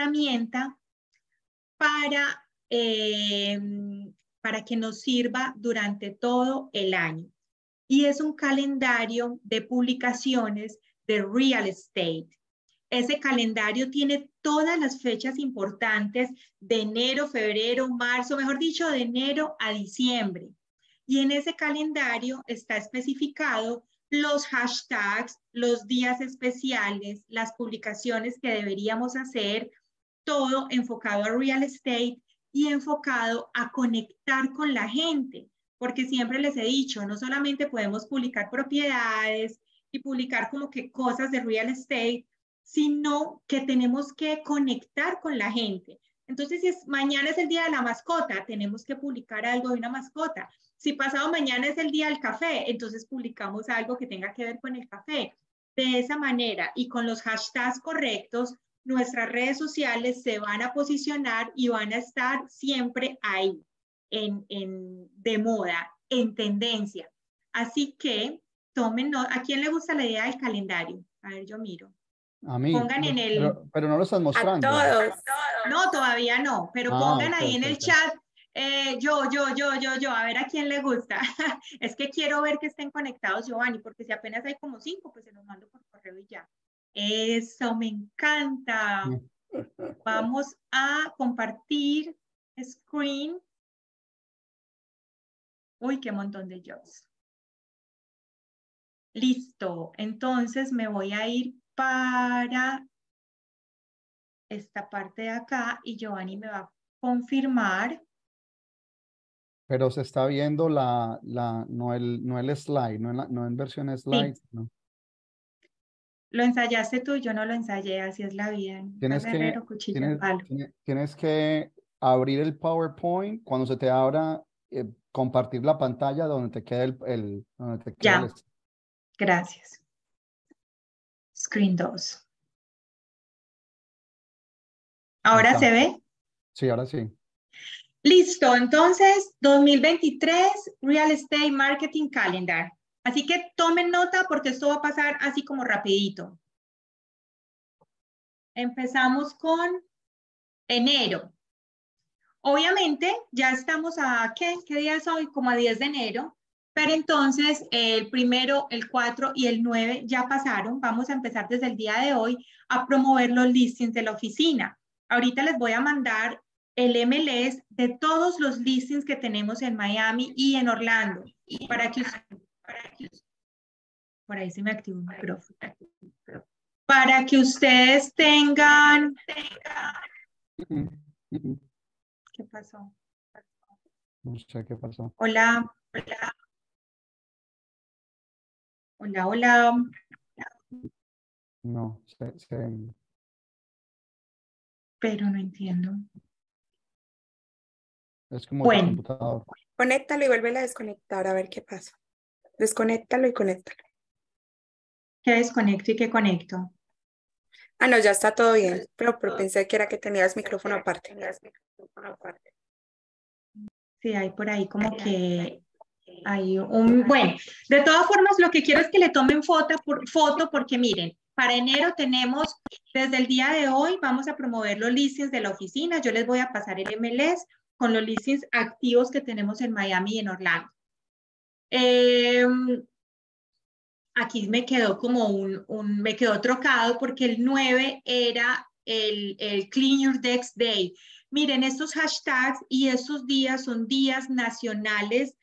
herramienta para, eh, para que nos sirva durante todo el año. Y es un calendario de publicaciones de real estate. Ese calendario tiene todas las fechas importantes de enero, febrero, marzo, mejor dicho, de enero a diciembre. Y en ese calendario está especificado los hashtags, los días especiales, las publicaciones que deberíamos hacer todo enfocado a real estate y enfocado a conectar con la gente, porque siempre les he dicho, no solamente podemos publicar propiedades y publicar como que cosas de real estate, sino que tenemos que conectar con la gente. Entonces, si mañana es el día de la mascota, tenemos que publicar algo de una mascota. Si pasado mañana es el día del café, entonces publicamos algo que tenga que ver con el café. De esa manera y con los hashtags correctos, nuestras redes sociales se van a posicionar y van a estar siempre ahí, en, en, de moda, en tendencia. Así que tomen, ¿a quién le gusta la idea del calendario? A ver, yo miro. A mí. Pongan en el. Pero, no lo están mostrando. A todos, No, todavía no, pero ah, pongan ahí en el chat. Eh, yo, yo, yo, yo, yo, a ver a quién le gusta. es que quiero ver que estén conectados, Giovanni, porque si apenas hay como cinco, pues se los mando por correo y ya. Eso me encanta. Vamos a compartir screen. Uy, qué montón de jobs. Listo. Entonces me voy a ir para esta parte de acá y Giovanni me va a confirmar. Pero se está viendo la, la no, el, no el slide, no en, versión slide. No. Lo ensayaste tú, yo no lo ensayé, así es la vida. Tienes, que, abrir el PowerPoint, cuando se te abra, eh, compartir la pantalla donde te quede el... ya, gracias. Screen 2. ¿Ahora se ve? Sí, ahora sí. Listo, entonces 2023 Real Estate Marketing Calendar. Así que tomen nota porque esto va a pasar así como rapidito. Empezamos con enero. Obviamente ya estamos a, ¿qué, ¿qué día es hoy? Como a 10 de enero, pero entonces el primero, el 4 y el 9 ya pasaron. Vamos a empezar desde el día de hoy a promover los listings de la oficina. Ahorita les voy a mandar el MLS de todos los listings que tenemos en Miami y en Orlando para que por ahí se me activó el micrófono. Para que ustedes tengan... ¿Qué pasó? No sé qué pasó. Hola, hola. Hola, hola. No, se, Pero no entiendo. Es como bueno. computador. Conéctalo y vuelve a desconectar a ver qué pasó Desconéctalo y conéctalo. ¿Qué desconecto y qué conecto? Ah, no, ya está todo bien, pero, pensé que era que tenías micrófono aparte. Sí, hay por ahí como que hay un... Bueno, de todas formas, lo que quiero es que le tomen foto, foto porque miren, para enero tenemos, desde el día de hoy, vamos a promover los listings de la oficina. Yo les voy a pasar el MLS con los listings activos que tenemos en Miami y en Orlando. Em, aquí me quedó como un, un, me quedó trocado porque el 9 era el, el Clean Your Dex Day. Miren, estos hashtags y estos días son días nacionales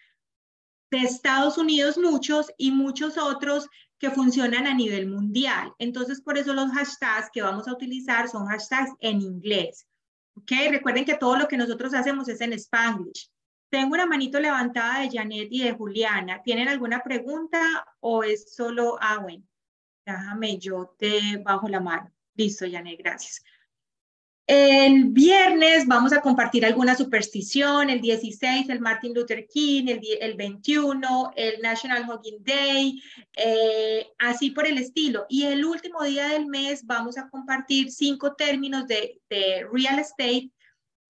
de Estados Unidos muchos y muchos otros que funcionan a nivel mundial. Entonces, por eso los hashtags que vamos a utilizar son hashtags en inglés. ¿Ok? Recuerden que todo lo que nosotros hacemos es en Spanglish. Tengo una manito levantada de Janet y de Juliana. ¿Tienen alguna pregunta o es solo, ah, déjame, yo te bajo la mano. Listo, Janet, gracias. El viernes vamos a compartir alguna superstición, el 16, el Martin Luther King, el, el 21, el National Hogging Day, eh, así por el estilo. Y el último día del mes vamos a compartir cinco términos de, de real estate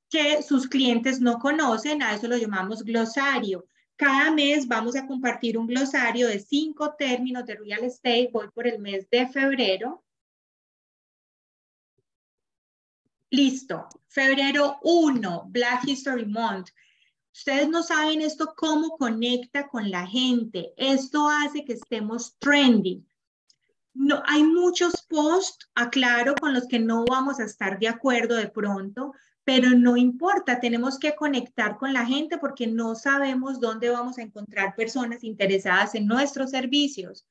que sus clientes no conocen, a eso lo llamamos glosario. Cada mes vamos a compartir un glosario de cinco términos de real estate, voy por el mes de febrero. Listo, febrero 1, Black History Month. Ustedes no saben esto cómo conecta con la gente. Esto hace que estemos trendy. No, hay muchos posts, aclaro, con los que no vamos a estar de acuerdo de pronto, pero no importa, tenemos que conectar con la gente porque no sabemos dónde vamos a encontrar personas interesadas en nuestros servicios.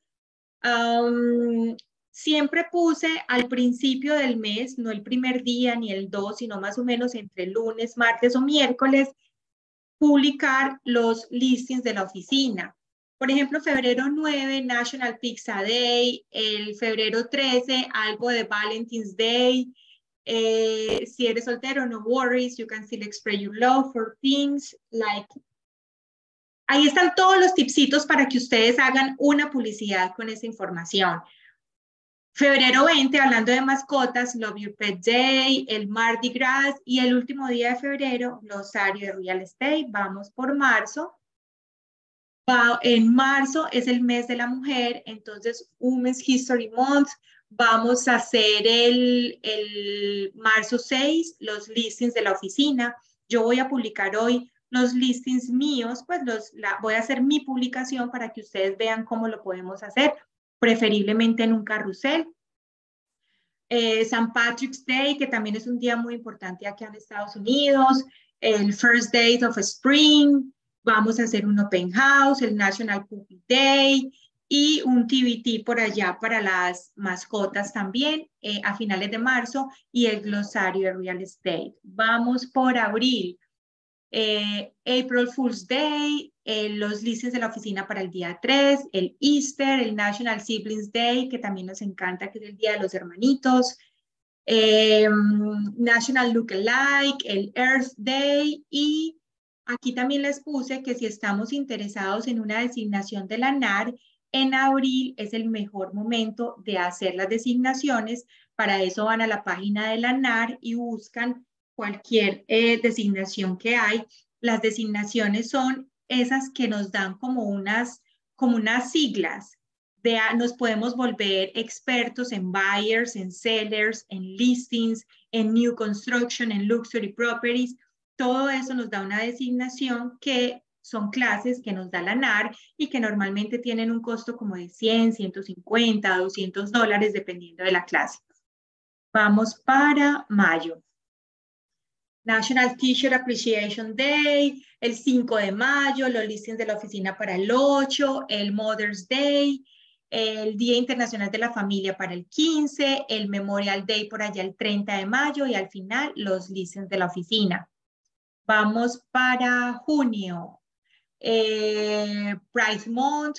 siempre puse al principio del mes, no el primer día ni el 2, sino más o menos entre lunes, martes o miércoles, publicar los listings de la oficina. Por ejemplo, febrero 9, National Pizza Day, el febrero 13, algo de Valentine's Day, eh, si eres soltero, no worries, you can still express your love for things like... Ahí están todos los tipsitos para que ustedes hagan una publicidad con esa información. Febrero 20, hablando de mascotas, Love Your Pet Day, el Mardi Gras y el último día de febrero, Rosario de Real Estate. Vamos por marzo. En marzo es el mes de la mujer, entonces Women's History Month, Vamos a hacer el, el marzo 6 los listings de la oficina. Yo voy a publicar hoy los listings míos, pues los, la, voy a hacer mi publicación para que ustedes vean cómo lo podemos hacer, preferiblemente en un carrusel. Eh, San Patrick's Day, que también es un día muy importante aquí en Estados Unidos, el First Day of Spring, vamos a hacer un Open House, el National Public Day, y un TBT por allá para las mascotas también eh, a finales de marzo y el glosario de real estate. Vamos por abril, eh, April Fool's Day, eh, los lices de la oficina para el día 3, el Easter, el National Siblings Day, que también nos encanta, que es el Día de los Hermanitos, National Look el Earth Day y aquí también les puse que si estamos interesados en una designación de la NAR, en abril es el mejor momento de hacer las designaciones. Para eso van a la página de la NAR y buscan cualquier eh, designación que hay. Las designaciones son esas que nos dan como unas, como unas siglas. De, ah, nos podemos volver expertos en buyers, en sellers, en listings, en new construction, en luxury properties. Todo eso nos da una designación que son clases que nos da la NAR y que normalmente tienen un costo como de 100, 150, 200 dólares dependiendo de la clase. Vamos para mayo. National Teacher Appreciation Day, el 5 de mayo, los listings de la oficina para el 8, el Mother's Day, el Día Internacional de la Familia para el 15, el Memorial Day por allá el 30 de mayo y al final los listings de la oficina. Vamos para junio eh, Pride Month,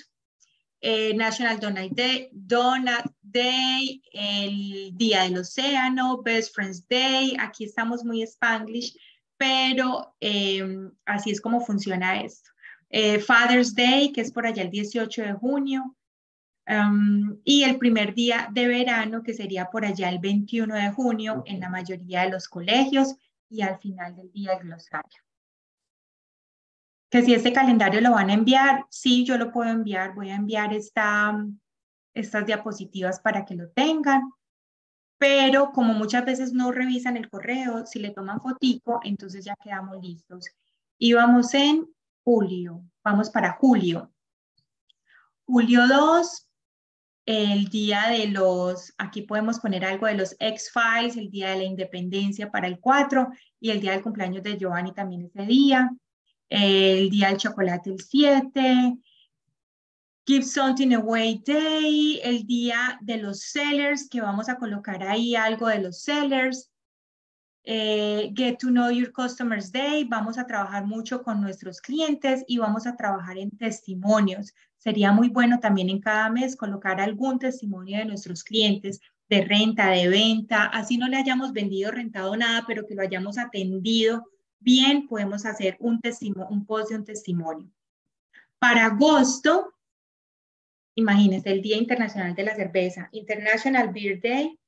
eh, National Donut Day, Donut Day, el Día del Océano, Best Friends Day. Aquí estamos muy spanglish, pero em, así es como funciona esto. Eh, Father's Day, que es por allá el 18 de junio, em, y el primer día de verano, que sería por allá el 21 de junio en la mayoría de los colegios y al final del día del glosario que si este calendario lo van a enviar, sí, yo lo puedo enviar, voy a enviar mm, estas diapositivas para que lo tengan, pero como muchas veces no revisan el correo, si le toman fotico, entonces ya quedamos listos. Y vamos en julio, vamos para julio. Julio 2, el día de los, aquí podemos poner algo de los X-Files, el día de la independencia para el 4 y el día del cumpleaños de Giovanni también ese día el Día del Chocolate el 7, Give Something Away Day, el Día de los Sellers, que vamos a colocar ahí algo de los sellers, eh, Get to Know Your Customers Day, vamos a trabajar mucho con nuestros clientes y vamos a trabajar en testimonios. Sería muy bueno también en cada mes colocar algún testimonio de nuestros clientes de renta, de venta, así no le hayamos vendido, rentado nada, pero que lo hayamos atendido bien podemos hacer un, un post de un testimonio. Para agosto, imagínense, el Día Internacional de la Cerveza, International Beer Day,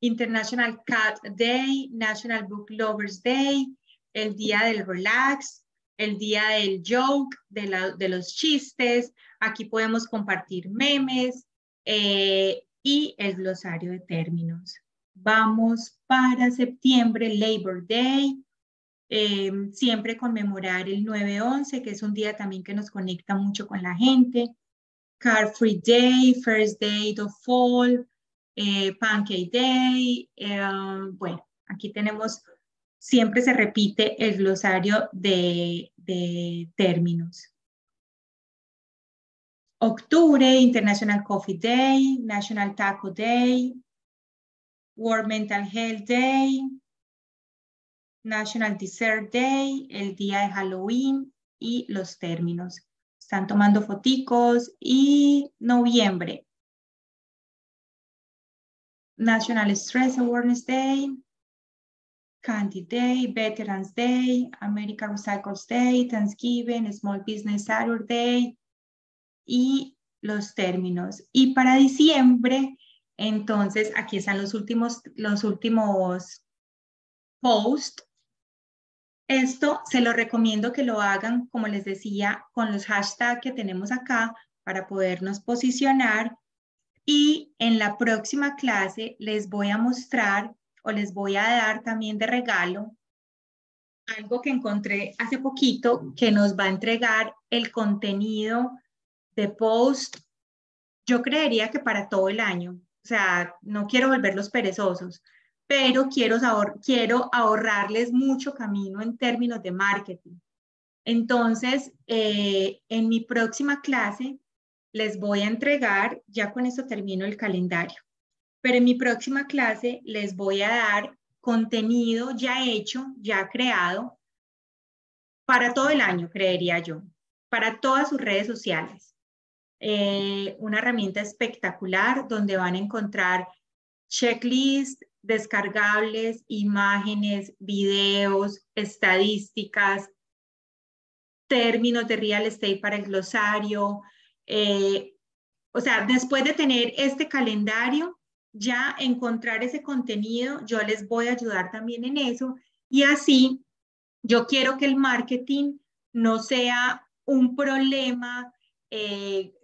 International Cat Day, National Book Lovers Day, el Día del Relax, el Día del Joke, de, los chistes, aquí podemos compartir memes eh, y el glosario de términos. Vamos para septiembre, Labor Day, Em, siempre conmemorar el 9-11, que es un día también que nos conecta mucho con la gente. Car Free Day, First Day of Fall, eh, Pancake Day. Em, bueno, aquí tenemos, siempre se repite el glosario de, de términos. Octubre, International Coffee Day, National Taco Day, World Mental Health Day, National Dessert Day, el día de Halloween y los términos. Están tomando foticos y noviembre. National Stress Awareness Day, Candy Day, Veterans Day, American Recycles Day, Thanksgiving, Small Business Saturday y los términos. Y para diciembre, entonces aquí están los últimos, los últimos posts esto se lo recomiendo que lo hagan, como les decía, con los hashtags que tenemos acá para podernos posicionar. Y en la próxima clase les voy a mostrar o les voy a dar también de regalo algo que encontré hace poquito que nos va a entregar el contenido de post, yo creería que para todo el año. O sea, no quiero volverlos perezosos pero quiero, quiero ahorrarles mucho camino en términos de marketing. Entonces, eh, en mi próxima clase les voy a entregar, ya con esto termino el calendario, pero en mi próxima clase les voy a dar contenido ya hecho, ya creado para todo el año, creería yo, para todas sus redes sociales. Eh, una herramienta espectacular donde van a encontrar checklist, descargables, imágenes, videos, estadísticas, términos de real estate para el glosario. Eh, o sea, después de tener este calendario, ya encontrar ese contenido, yo les voy a ayudar también en eso. Y así, yo quiero que el marketing no sea un problema eh,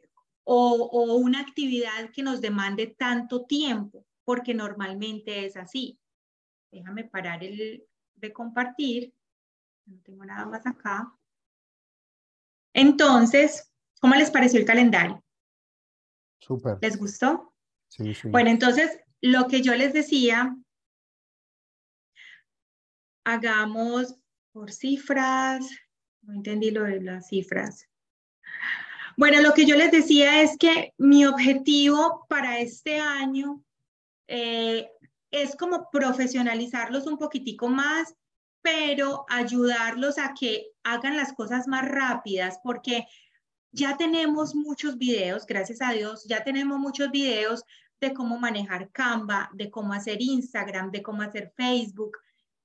o una actividad que nos demande tanto tiempo porque normalmente es así. Déjame parar el de compartir. No tengo nada más acá. Entonces, ¿cómo les pareció el calendario? Súper. ¿Les gustó? Sí, sí. Bueno, entonces, lo que yo les decía, hagamos por cifras. No entendí lo de las cifras. Bueno, lo que yo les decía es que mi objetivo para este año eh, es como profesionalizarlos un poquitico más, pero ayudarlos a que hagan las cosas más rápidas, porque ya tenemos muchos videos, gracias a Dios, ya tenemos muchos videos de cómo manejar Canva, de cómo hacer Instagram, de cómo hacer Facebook,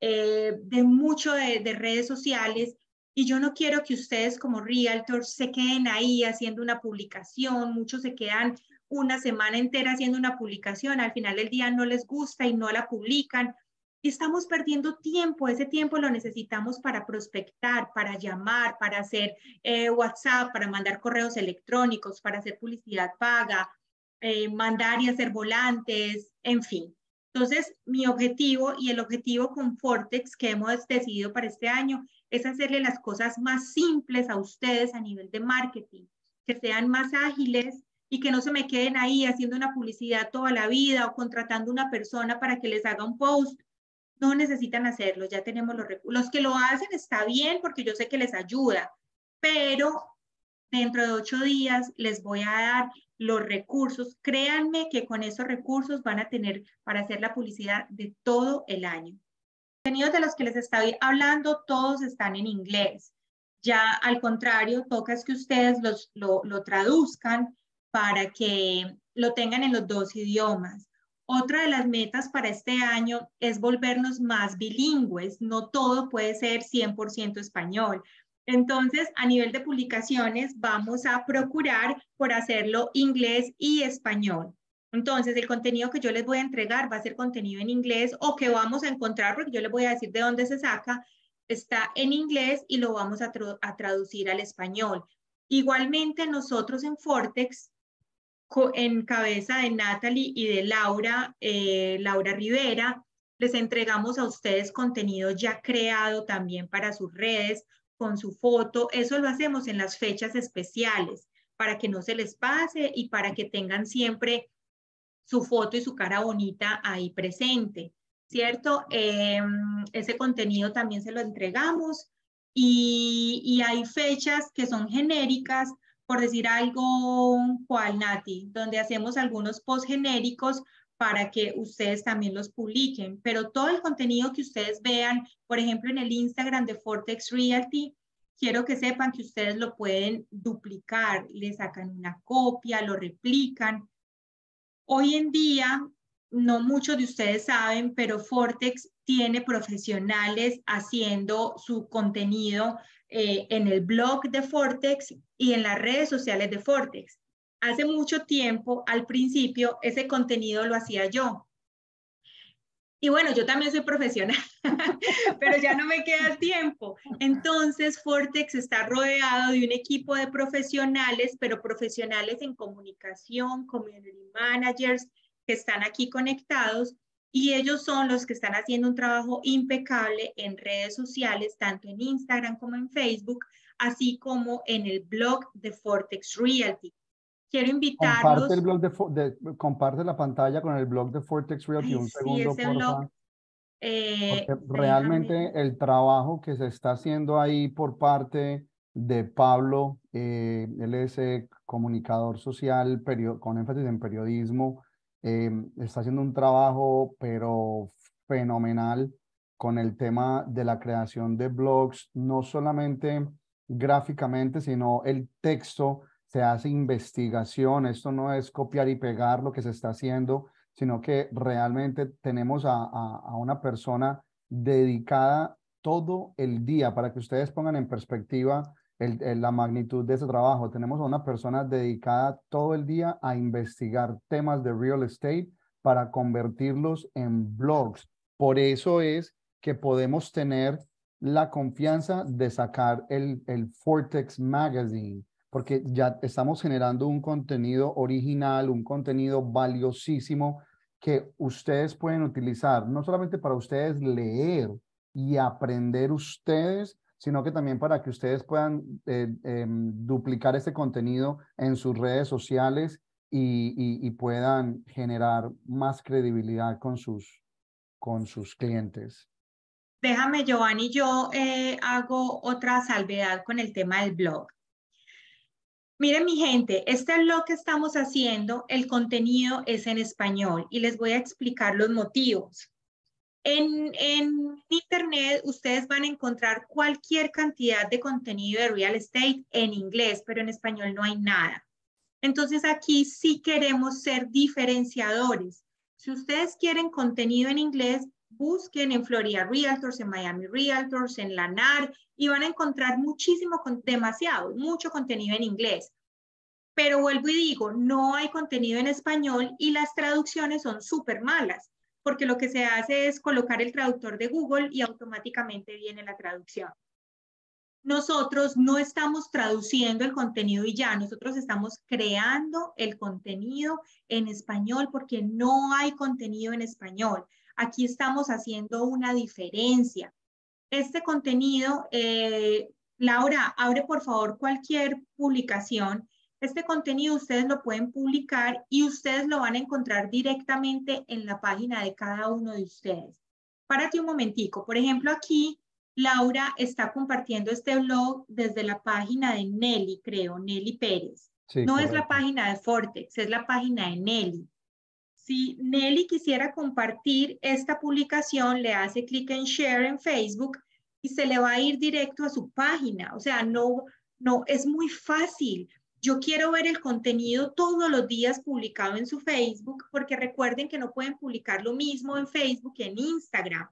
eh, de mucho de, redes sociales. Y yo no quiero que ustedes como realtors se queden ahí haciendo una publicación, muchos se quedan una semana entera haciendo una publicación, al final del día no les gusta y no la publican. Y estamos perdiendo tiempo, ese tiempo lo necesitamos para prospectar, para llamar, para hacer eh, WhatsApp, para mandar correos electrónicos, para hacer publicidad paga, eh, mandar y hacer volantes, en fin. Entonces, mi objetivo y el objetivo con Fortex que hemos decidido para este año es hacerle las cosas más simples a ustedes a nivel de marketing, que sean más ágiles, y que no se me queden ahí haciendo una publicidad toda la vida o contratando una persona para que les haga un post. No necesitan hacerlo, ya tenemos los recursos. Los que lo hacen está bien porque yo sé que les ayuda, pero dentro de ocho días les voy a dar los recursos. Créanme que con esos recursos van a tener para hacer la publicidad de todo el año. Los contenidos de los que les estoy hablando, todos están en inglés. Ya al contrario, toca es que ustedes los, lo, lo traduzcan para que lo tengan en los dos idiomas. Otra de las metas para este año es volvernos más bilingües. No todo puede ser 100% español. Entonces, a nivel de publicaciones, vamos a procurar por hacerlo inglés y español. Entonces, el contenido que yo les voy a entregar va a ser contenido en inglés o que vamos a encontrar, porque yo les voy a decir de dónde se saca, está en inglés y lo vamos a, a traducir al español. Igualmente, nosotros en Fortex en cabeza de Natalie y de Laura, eh, Laura Rivera. Les entregamos a ustedes contenido ya creado también para sus redes, con su foto. Eso lo hacemos en las fechas especiales para que no se les pase y para que tengan siempre su foto y su cara bonita ahí presente, ¿cierto? Em, ese contenido también se lo entregamos y hay fechas que son genéricas por decir algo, cual Nati, donde hacemos algunos post genéricos para que ustedes también los publiquen. Pero todo el contenido que ustedes vean, por ejemplo, en el Instagram de Fortex Realty, quiero que sepan que ustedes lo pueden duplicar, le sacan una copia, lo replican. Hoy en día, no muchos de ustedes saben, pero Fortex tiene profesionales haciendo su contenido eh, en el blog de Fortex y en las redes sociales de Fortex. Hace mucho tiempo, al principio, ese contenido lo hacía yo. Y bueno, yo también soy profesional, pero ya no me queda tiempo. Entonces, Fortex está rodeado de un equipo de profesionales, pero profesionales en comunicación, community managers, que están aquí conectados y ellos son los que están haciendo un trabajo impecable en redes sociales, tanto en Instagram como en Facebook, así como en el blog de Fortex Realty. Quiero invitarlos. Comparte, el blog de, comparte la pantalla con el blog de Fortex Realty eh, realmente el trabajo que se está haciendo ahí por parte de Pablo, eh, él es eh, comunicador social con énfasis en periodismo Em, está haciendo un trabajo, pero fenomenal, con el tema de la creación de blogs, no solamente gráficamente, sino el texto, se hace investigación, esto no es copiar y pegar lo que se está haciendo, sino que realmente tenemos a una persona dedicada todo el día para que ustedes pongan en perspectiva la magnitud de ese trabajo. Tenemos a una persona dedicada todo el día a investigar temas de real estate para convertirlos en blogs. Por eso es que podemos tener la confianza de sacar el, el Fortex Magazine, porque ya estamos generando un contenido original, un contenido valiosísimo que ustedes pueden utilizar, no solamente para ustedes leer y aprender ustedes, sino que también para que ustedes puedan eh, em, duplicar este contenido en sus redes sociales y, puedan generar más credibilidad con sus, con sus clientes. Déjame, Giovanni, yo eh, hago otra salvedad con el tema del blog. Miren mi gente, este blog que estamos haciendo, el contenido es en español y les voy a explicar los motivos. En, Internet ustedes van a encontrar cualquier cantidad de contenido de real estate en inglés, pero en español no hay nada. Entonces aquí sí queremos ser diferenciadores. Si ustedes quieren contenido en inglés, busquen en Florida Realtors, en Miami Realtors, en Lanar y van a encontrar muchísimo, demasiado, mucho contenido en inglés. Pero vuelvo y digo, no hay contenido en español y las traducciones son súper malas porque lo que se hace es colocar el traductor de Google y automáticamente viene la traducción. Nosotros no estamos traduciendo el contenido y ya, nosotros estamos creando el contenido en español porque no hay contenido en español. Aquí estamos haciendo una diferencia. Este contenido, eh, Laura, abre por favor cualquier publicación este contenido ustedes lo pueden publicar y ustedes lo van a encontrar directamente en la página de cada uno de ustedes. Para Párate un momentico. Por ejemplo, aquí Laura está compartiendo este blog desde la página de Nelly, creo, Nelly Pérez. no es la página de Fortex, es la página de Nelly. Si Nelly quisiera compartir esta publicación, le hace clic en share en Facebook y se le va a ir directo a su página. O sea, no, no, es muy fácil. Yo quiero ver el contenido todos los días publicado en su Facebook, porque recuerden que no pueden publicar lo mismo en Facebook que en Instagram.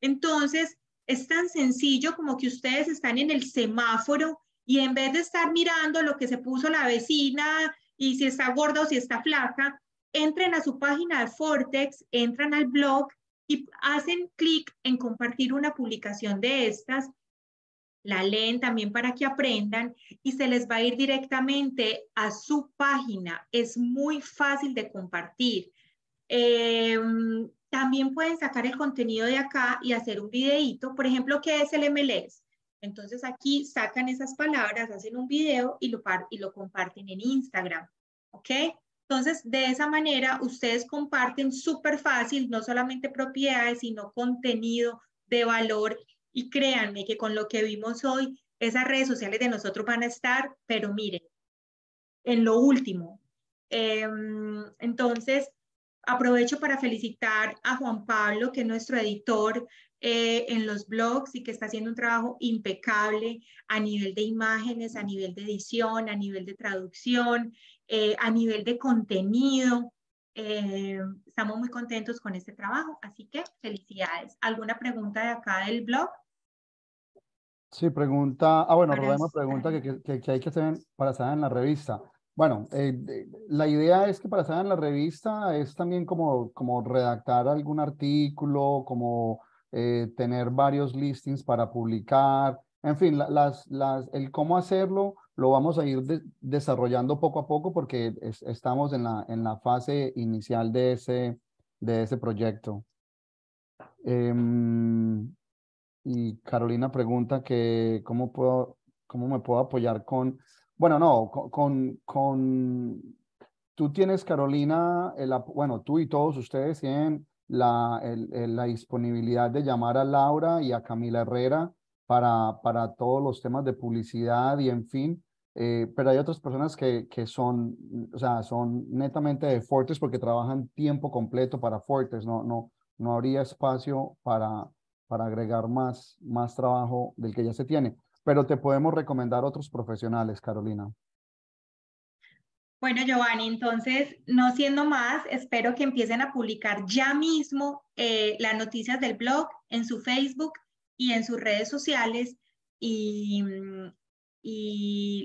Entonces, es tan sencillo como que ustedes están en el semáforo y en vez de estar mirando lo que se puso la vecina y si está gorda o si está flaca, entren a su página de Fortex, entran al blog y hacen clic en compartir una publicación de estas la leen también para que aprendan y se les va a ir directamente a su página. Es muy fácil de compartir. Em, también pueden sacar el contenido de acá y hacer un videíto. Por ejemplo, ¿qué es el MLS? Entonces aquí sacan esas palabras, hacen un video y lo, y lo comparten en Instagram. ¿Ok? Entonces, de esa manera, ustedes comparten súper fácil, no solamente propiedades, sino contenido de valor y créanme que con lo que vimos hoy, esas redes sociales de nosotros van a estar, pero miren, en lo último. Em, entonces, aprovecho para felicitar a Juan Pablo, que es nuestro editor eh, en los blogs y que está haciendo un trabajo impecable a nivel de imágenes, a nivel de edición, a nivel de traducción, eh, a nivel de contenido. Em, estamos muy contentos con este trabajo, así que felicidades. ¿Alguna pregunta de acá del blog? Sí, pregunta. Ah, bueno, Rodema pregunta que, que, hay que hacer para estar en la revista. Bueno, eh, la idea es que para estar en la revista es también como, como redactar algún artículo, como eh, tener varios listings para publicar. En fin, las, las, el cómo hacerlo lo vamos a ir desarrollando poco a poco porque estamos en la, en la fase inicial de ese, de ese proyecto. Eh, y Carolina pregunta que cómo puedo, cómo me puedo apoyar con, bueno, no, con, con, tú tienes, Carolina, bueno, tú y todos ustedes tienen la, la disponibilidad de llamar a Laura y a Camila Herrera para, para todos los temas de publicidad y en fin. Eh, pero hay otras personas que, que son, o sea, son netamente de Fortes porque trabajan tiempo completo para Fortes, no, no, no habría espacio para, para agregar más, más trabajo del que ya se tiene. Pero te podemos recomendar otros profesionales, Carolina. Bueno, Giovanni, entonces, no siendo más, espero que empiecen a publicar ya mismo eh, las noticias del blog en su Facebook y en sus redes sociales. y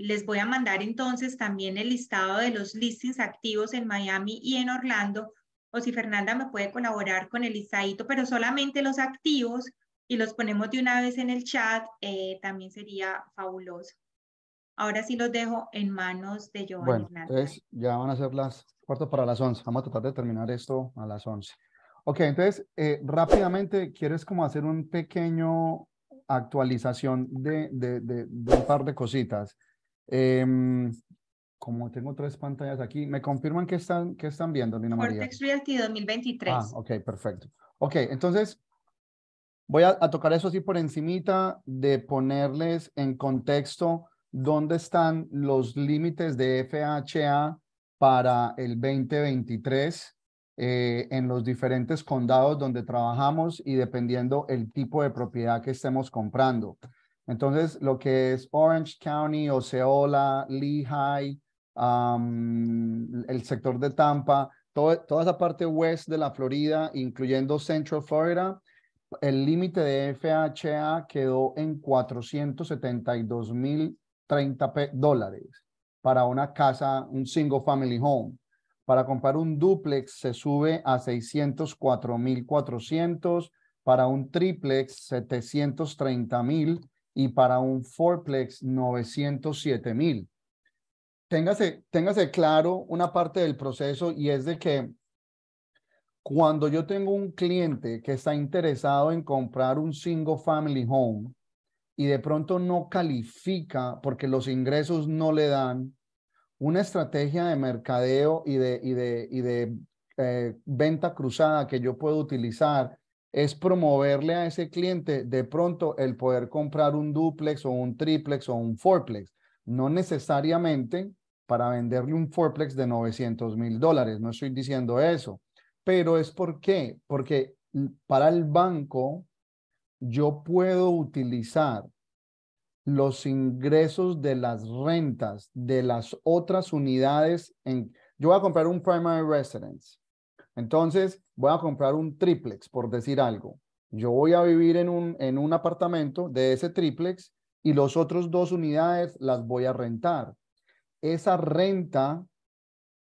les voy a mandar entonces también el listado de los listings activos en Miami y en Orlando o si Fernanda me puede colaborar con el listadito, pero solamente los activos y los ponemos de una vez en el chat, eh, también sería fabuloso. Ahora sí los dejo en manos de Giovanni. Bueno, entonces ya van a ser las cuartos para las 11. Vamos a tratar de terminar esto a las 11. Ok, entonces eh, rápidamente quieres como hacer un pequeño actualización de, de, un par de cositas. Eh, como tengo tres pantallas aquí, ¿me confirman que están, están viendo, mi María? Cortex Realty 2023. Ah, ok, perfecto. Ok, entonces voy a, tocar eso así por encimita de ponerles en contexto dónde están los límites de FHA para el 2023 eh, en los diferentes condados donde trabajamos y dependiendo el tipo de propiedad que estemos comprando. Entonces, lo que es Orange County, Oceola, Lehigh, el sector de Tampa, toda esa parte west de la Florida, incluyendo Central Florida, el límite de FHA quedó en 472.030 dólares para una casa, un single family home. Para comprar un duplex se sube a 604.400, para un triplex 730.000 y para un fourplex 907.000 téngase, claro una parte del proceso y es de que cuando yo tengo un cliente que está interesado en comprar un single family home y de pronto no califica porque los ingresos no le dan, una estrategia de mercadeo y de, y de, y de eh, venta cruzada que yo puedo utilizar es promoverle a ese cliente de pronto el poder comprar un duplex o un triplex o un fourplex. No necesariamente para venderle un fourplex de 900 mil dólares. No estoy diciendo eso, pero es por qué. Porque para el banco yo puedo utilizar los ingresos de las rentas de las otras unidades. En, yo voy a comprar un primary residence. Entonces, voy a comprar un triplex, por decir algo. Yo voy a vivir en un, en un apartamento de ese triplex y los otros dos unidades las voy a rentar esa renta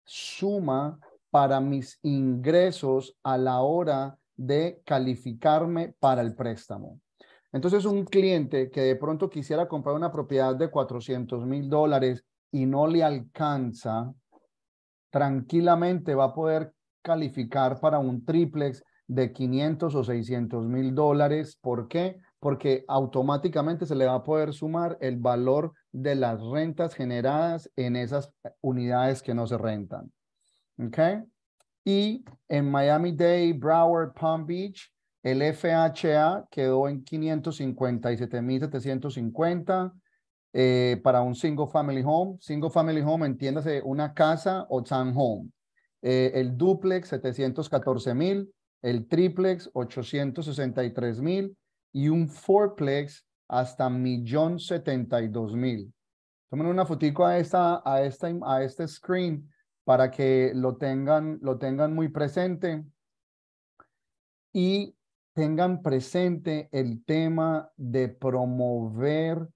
suma para mis ingresos a la hora de calificarme para el préstamo. Entonces, un cliente que de pronto quisiera comprar una propiedad de 400 mil dólares y no le alcanza, tranquilamente va a poder calificar para un triplex de 500 o 600 mil dólares. ¿Por qué? Porque automáticamente se le va a poder sumar el valor de las rentas generadas en esas unidades que no se rentan. ¿Ok? Y en Miami-Dade, Broward, Palm Beach, el FHA quedó en 557,750 eh, para un single family home. Single family home, entiéndase, una casa o town home. Eh, el duplex, 714,000. El triplex, 863,000. Y un fourplex, hasta millón setenta y dos mil. Tomen una fotico a esta, a esta, a este screen para que lo tengan, lo tengan muy presente y tengan presente el tema de promover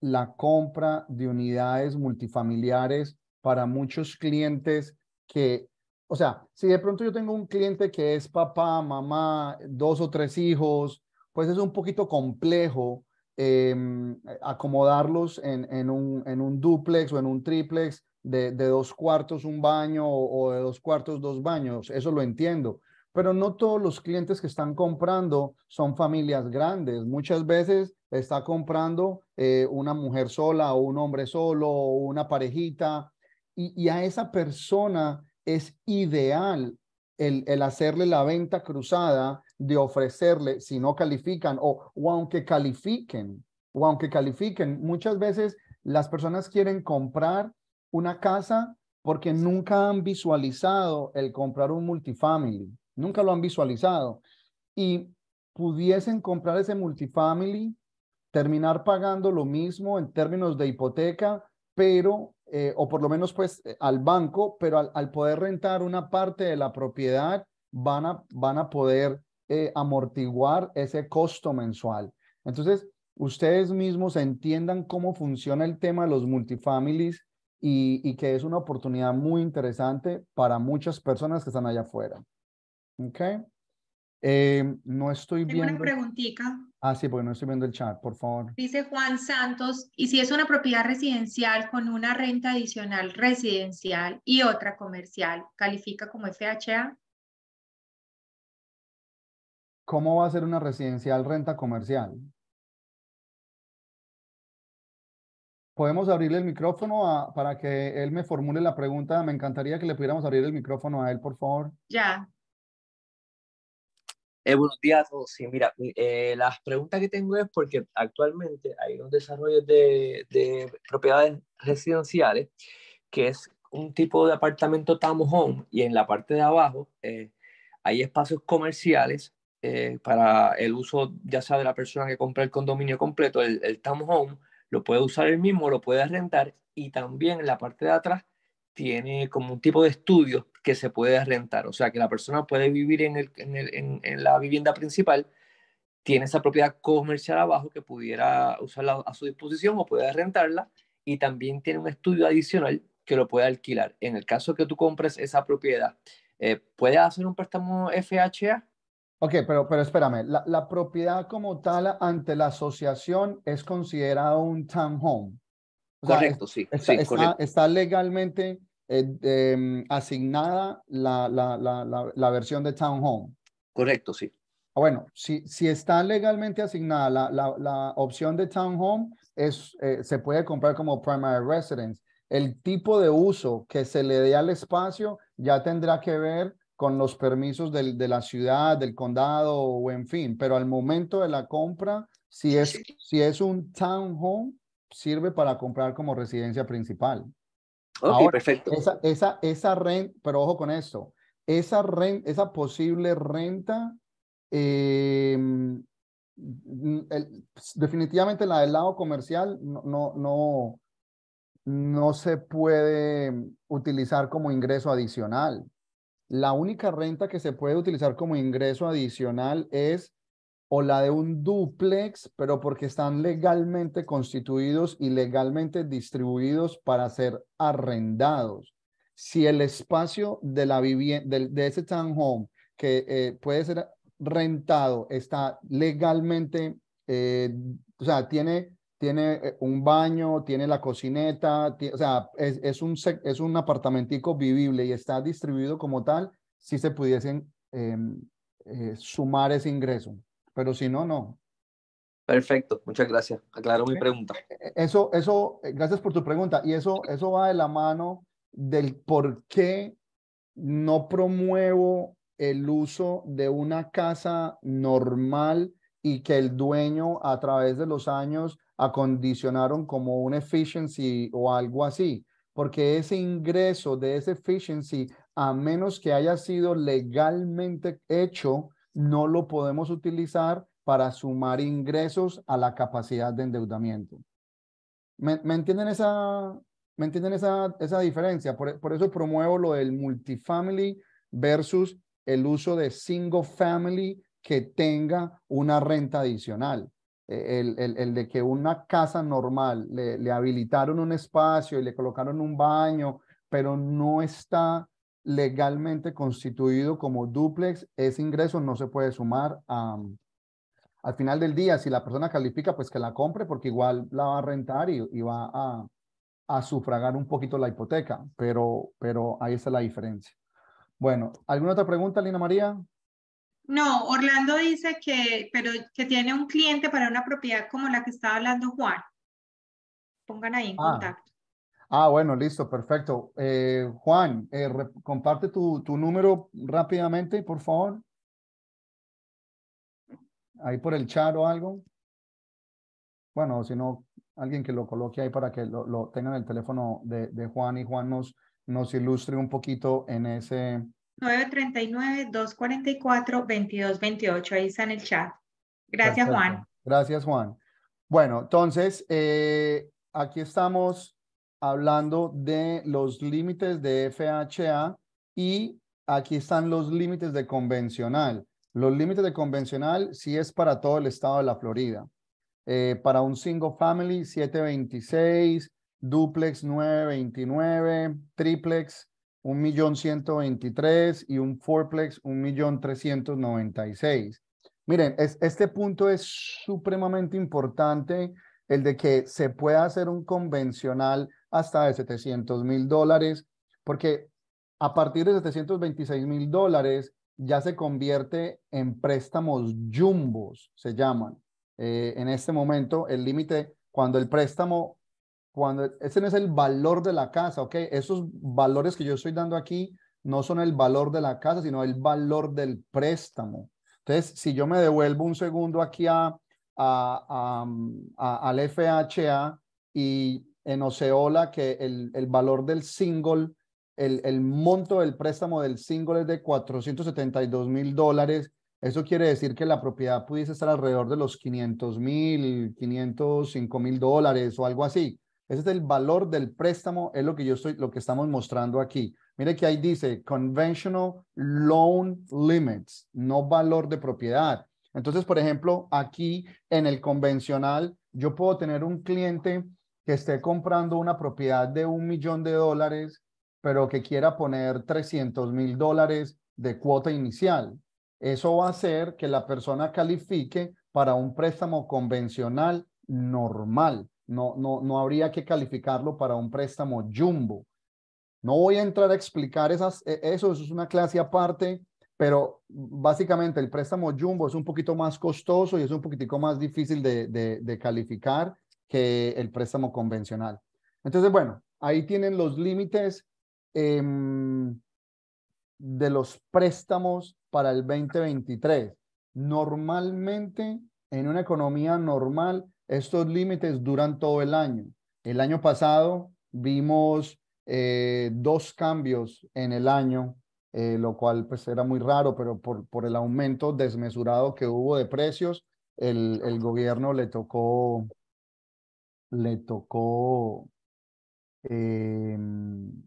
la compra de unidades multifamiliares para muchos clientes que, o sea, si de pronto yo tengo un cliente que es papá, mamá, dos o tres hijos, pues es un poquito complejo Em, acomodarlos en, un, en, un, duplex o en un triplex de, dos cuartos un baño o, de dos cuartos dos baños. Eso lo entiendo. Pero no todos los clientes que están comprando son familias grandes. Muchas veces está comprando eh, una mujer sola o un hombre solo o una parejita. Y, y a esa persona es ideal el, el hacerle la venta cruzada de ofrecerle si no califican o, aunque califiquen, o aunque califiquen, muchas veces las personas quieren comprar una casa porque nunca han visualizado el comprar un multifamily, nunca lo han visualizado. Y pudiesen comprar ese multifamily, terminar pagando lo mismo en términos de hipoteca, pero, eh, o por lo menos pues al banco, pero al, al, poder rentar una parte de la propiedad, van a, van a poder eh, amortiguar ese costo mensual. Entonces, ustedes mismos entiendan cómo funciona el tema de los multifamilies y, que es una oportunidad muy interesante para muchas personas que están allá afuera. ¿Ok? Eh, no estoy Tengo viendo... una preguntita. Ah, sí, porque no estoy viendo el chat, por favor. Dice Juan Santos, ¿y si es una propiedad residencial con una renta adicional residencial y otra comercial, califica como FHA? ¿Cómo va a ser una residencial renta comercial? podemos abrirle el micrófono para que él me formule la pregunta. Me encantaría que le pudiéramos abrir el micrófono a él, por favor. Ya. Eh, buenos días a Sí, mira, eh, las preguntas que tengo es porque actualmente hay un desarrollo de, propiedades residenciales que es un tipo de apartamento tamo home y en la parte de abajo eh, hay espacios comerciales eh, para el uso ya sea de la persona que compra el condominio completo, el, el lo puede usar él mismo, lo puede rentar y también en la parte de atrás tiene como un tipo de estudio que se puede rentar, o sea que la persona puede vivir en, la vivienda principal, tiene esa propiedad comercial abajo que pudiera usarla a su disposición o puede rentarla y también tiene un estudio adicional que lo puede alquilar. En el caso que tú compres esa propiedad, eh, ¿puede hacer un préstamo FHA? Ok, pero, pero espérame, la, propiedad como tal ante la asociación es considerada un townhome. O correcto, sí. Está, legalmente asignada la, versión de townhome. Correcto, sí. Ah, bueno, si, si está legalmente asignada la, opción de townhome, es, eh, se puede comprar como primary residence. El tipo de uso que se le dé al espacio ya tendrá que ver con los permisos de la ciudad, del condado o en fin, pero al momento de la compra, si es, si es un townhome, sirve para comprar como residencia principal. Ok, perfecto. Esa, esa, renta, pero ojo con esto, esa, rent, esa posible renta, em, definitivamente la del lado comercial no se puede utilizar como ingreso adicional la única renta que se puede utilizar como ingreso adicional es o la de un duplex, pero porque están legalmente constituidos y legalmente distribuidos para ser arrendados. Si el espacio de, la de, ese home que eh, puede ser rentado está legalmente, eh, o sea, tiene tiene eh, un baño, tiene la cocineta, o sea, es, un, es un apartamentico vivible y está distribuido como tal si se pudiesen em, eh, sumar ese ingreso, pero si no, no. Perfecto, muchas gracias. Aclaro mi pregunta. E, e, eso, eso, eh, gracias por tu pregunta. Y eso, eso va de la mano del por qué no promuevo el uso de una casa normal y que el dueño a través de los años acondicionaron como un efficiency o algo así, porque ese ingreso de ese efficiency, a menos que haya sido legalmente hecho, no lo podemos utilizar para sumar ingresos a la capacidad de endeudamiento. ¿Me, entienden, esa, ¿me entienden esa, diferencia? por eso promuevo lo del multifamily versus el uso de single family que tenga una renta adicional. Eh, el, de que una casa normal le, habilitaron un espacio y le colocaron un baño, pero no está legalmente constituido como duplex. ese ingreso no se puede sumar al final del día. Si la persona califica, pues que la compre porque igual la va a rentar y, y va a, a, sufragar un poquito la hipoteca, pero, pero ahí está la diferencia. Bueno, ¿alguna otra pregunta, Lina María? No, Orlando dice que, pero que tiene un cliente para una propiedad como la que estaba hablando Juan. Pongan ahí en ah. contacto. Ah, bueno, listo, perfecto. Eh, Juan, eh, comparte tu, número rápidamente, por favor. Ahí por el chat o algo. Bueno, si no, alguien que lo coloque ahí para que lo, lo tengan el teléfono de, Juan y Juan nos, nos ilustre un poquito en ese, 939-244-2228. Ahí está en el chat. Gracias, Juan. Gracias, Juan. Bueno, entonces, eh, aquí estamos hablando de los límites de FHA y aquí están los límites de convencional. Los límites de convencional si es para todo el estado de la Florida. Eh, para un single family 726, duplex 929, triplex un millón ciento veintitrés y un fourplex, un millón trescientos noventa y seis. Miren, este punto es supremamente importante, el de que se pueda hacer un convencional hasta de 700 mil dólares, porque a partir de 726 mil dólares ya se convierte en préstamos jumbos, se llaman. Eh, en este momento, el límite, cuando el préstamo cuando ese no es el valor de la casa, ¿ok? Esos valores que yo estoy dando aquí no son el valor de la casa, sino el valor del préstamo. Entonces, si yo me devuelvo un segundo aquí a, a, al FHA y en Oceola, que el, el valor del single, el, el, monto del préstamo del single es de 472 mil dólares, eso quiere decir que la propiedad pudiese estar alrededor de los 500 mil, 505 mil dólares o algo así. Ese es el valor del préstamo, es lo que yo estoy, lo que estamos mostrando aquí. Mire que ahí dice conventional loan limits, no valor de propiedad. Entonces, por ejemplo, aquí en el convencional, yo puedo tener un cliente que esté comprando una propiedad de un millón de dólares, pero que quiera poner 300 mil dólares de cuota inicial. Eso va a hacer que la persona califique para un préstamo convencional normal. No, habría que calificarlo para un préstamo jumbo. No voy a entrar a explicar esas, e, eso, eso es una clase aparte, pero básicamente el préstamo jumbo es un poquito más costoso y es un poquitico más difícil de, calificar que el préstamo convencional. Entonces, bueno, ahí tienen los límites em, de los préstamos para el 2023. Normalmente, en una economía normal, estos límites duran todo el año. El año pasado vimos eh, dos cambios en el año, eh, lo cual pues era muy raro, pero por, por el aumento desmesurado que hubo de precios, el, gobierno le tocó, le tocó, em,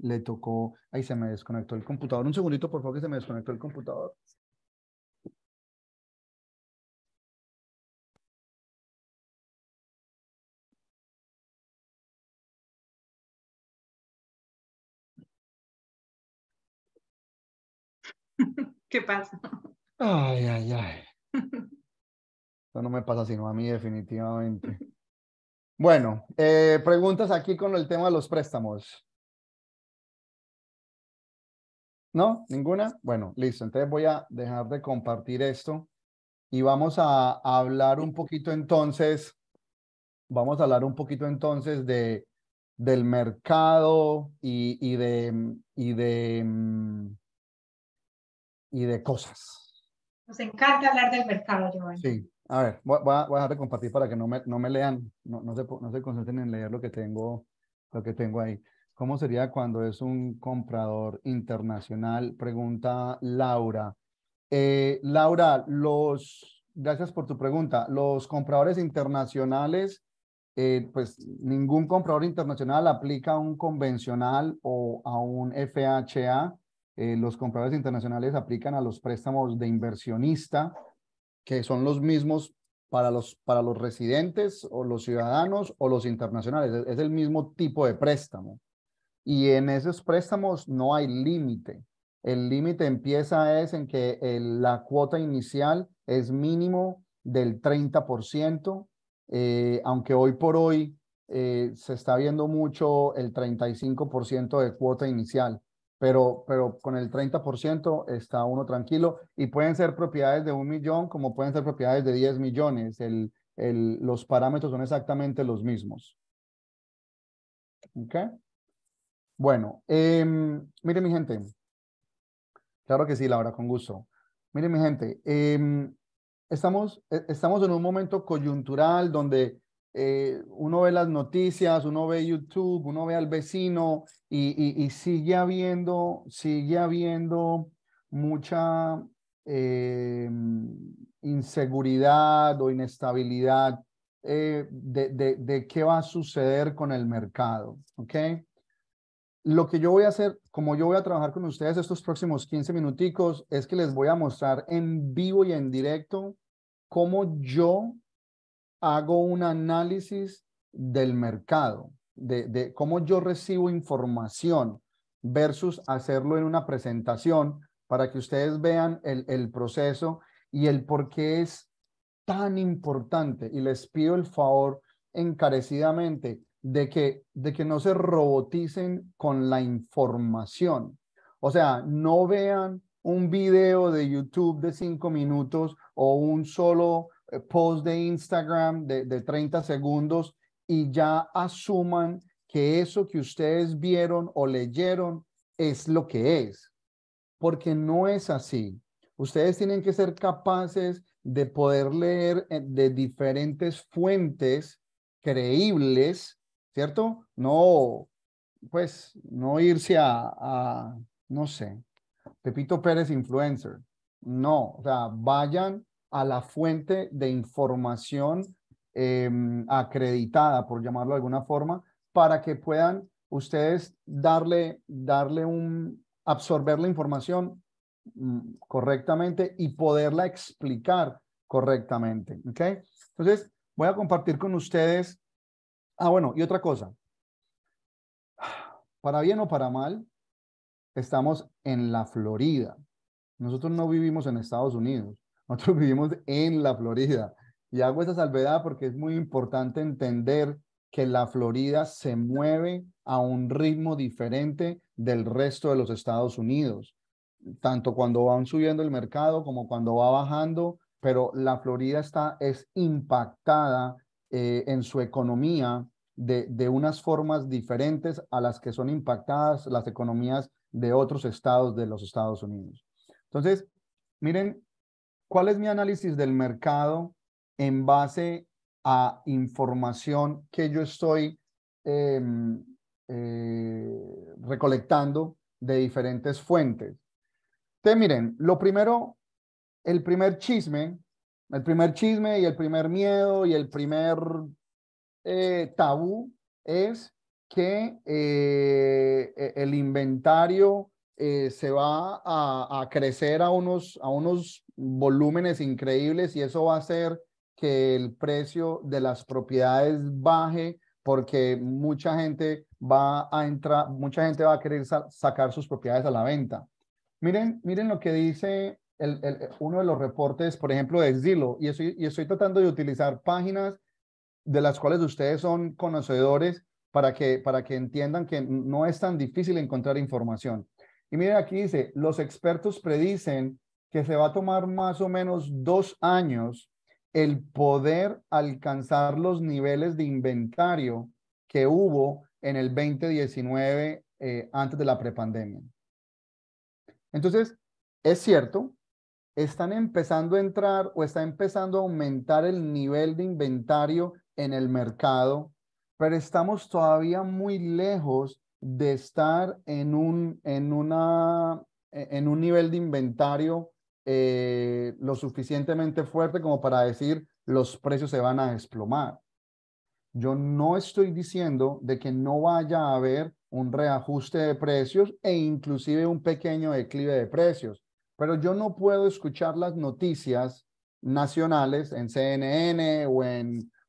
le tocó, ahí se me desconectó el computador. Un segundito, por favor, que se me desconectó el computador. ¿Qué pasa? Ay, ay, ay. Eso no me pasa sino a mí definitivamente. Bueno, eh, preguntas aquí con el tema de los préstamos. ¿No? ¿Ninguna? Bueno, listo. Entonces voy a dejar de compartir esto y vamos a hablar un poquito entonces, vamos a hablar un poquito entonces de, del mercado y, y de, y de mm, y de cosas. Nos encanta hablar del mercado, Giovanni. Sí, a ver, voy, a, dejar de compartir para que no me, no me lean, no, no, se, no se concentren en leer lo que, tengo, lo que tengo ahí. ¿Cómo sería cuando es un comprador internacional? Pregunta Laura. Eh, Laura, los, gracias por tu pregunta. Los compradores internacionales, eh, pues ningún comprador internacional aplica a un convencional o a un FHA eh, los compradores internacionales aplican a los préstamos de inversionista, que son los mismos para los, para los residentes o los ciudadanos o los internacionales. Es, el mismo tipo de préstamo. Y en esos préstamos no hay límite. El límite empieza es en que la cuota inicial es mínimo del 30%, eh, aunque hoy por hoy eh, se está viendo mucho el 35% de cuota inicial pero, pero con el 30% está uno tranquilo y pueden ser propiedades de un millón como pueden ser propiedades de 10 millones. El, el, los parámetros son exactamente los mismos. ¿Ok? Bueno, eh, mire mi gente. Claro que sí, Laura, con gusto. Mire mi gente, em, estamos, e, estamos en un momento coyuntural donde eh, uno ve las noticias, uno ve YouTube, uno ve al vecino y, sigue habiendo, sigue habiendo mucha eh, inseguridad o inestabilidad eh, de, qué va a suceder con el mercado, ¿ok? Lo que yo voy a hacer, como yo voy a trabajar con ustedes estos próximos 15 minuticos, es que les voy a mostrar en vivo y en directo cómo yo hago un análisis del mercado, de, cómo yo recibo información versus hacerlo en una presentación para que ustedes vean el, el proceso y el por qué es tan importante. Y les pido el favor encarecidamente de que, de que no se roboticen con la información. O sea, no vean un video de YouTube de cinco minutos o un solo eh, post de Instagram de, de 30 segundos y ya asuman que eso que ustedes vieron o leyeron es lo que es, porque no es así. Ustedes tienen que ser capaces de poder leer eh, de diferentes fuentes creíbles, ¿cierto? No, pues, no irse a, a no sé, Pepito Pérez Influencer. No, o sea, vayan a la fuente de información em, acreditada, por llamarlo de alguna forma, para que puedan ustedes darle, darle un, absorber la información mm, correctamente y poderla explicar correctamente. Entonces, voy a compartir con ustedes. Ah, bueno, y otra cosa. Para bien o para mal, estamos en la Florida. Nosotros no vivimos en Estados Unidos. Nosotros vivimos en la Florida. Y hago esa salvedad porque es muy importante entender que la Florida se mueve a un ritmo diferente del resto de los Estados Unidos, tanto cuando van subiendo el mercado como cuando va bajando, pero la Florida está, es impactada eh, en su economía de, de unas formas diferentes a las que son impactadas las economías de otros estados de los Estados Unidos. Entonces, miren ¿Cuál es mi análisis del mercado en base a información que yo estoy em, eh, recolectando de diferentes fuentes? Te miren, lo primero, el primer chisme, el primer chisme y el primer miedo y el primer eh, tabú es que eh, e-, el inventario eh, se va a, crecer a unos, a unos volúmenes increíbles y eso va a hacer que el precio de las propiedades baje porque mucha gente va a entrar, mucha gente va a querer sacar sus propiedades a la venta. Miren, miren lo que dice uno de los reportes, por ejemplo, de Zillow, y estoy, y estoy tratando de utilizar páginas de las cuales ustedes son conocedores para que, para que entiendan que no es tan difícil encontrar información. Y miren aquí dice, los expertos predicen que se va a tomar más o menos dos años el poder alcanzar los niveles de inventario que hubo en el 2019 eh, antes de la prepandemia. Entonces, es cierto, están empezando a entrar o está empezando a aumentar el nivel de inventario en el mercado, pero estamos todavía muy lejos de estar e-, en un, nivel de inventario eh, lo suficientemente fuerte como para decir los precios se van a desplomar. Yo no estoy diciendo de que no vaya a haber un reajuste de precios e inclusive un pequeño declive de precios, pero yo no puedo escuchar las noticias nacionales en CNN o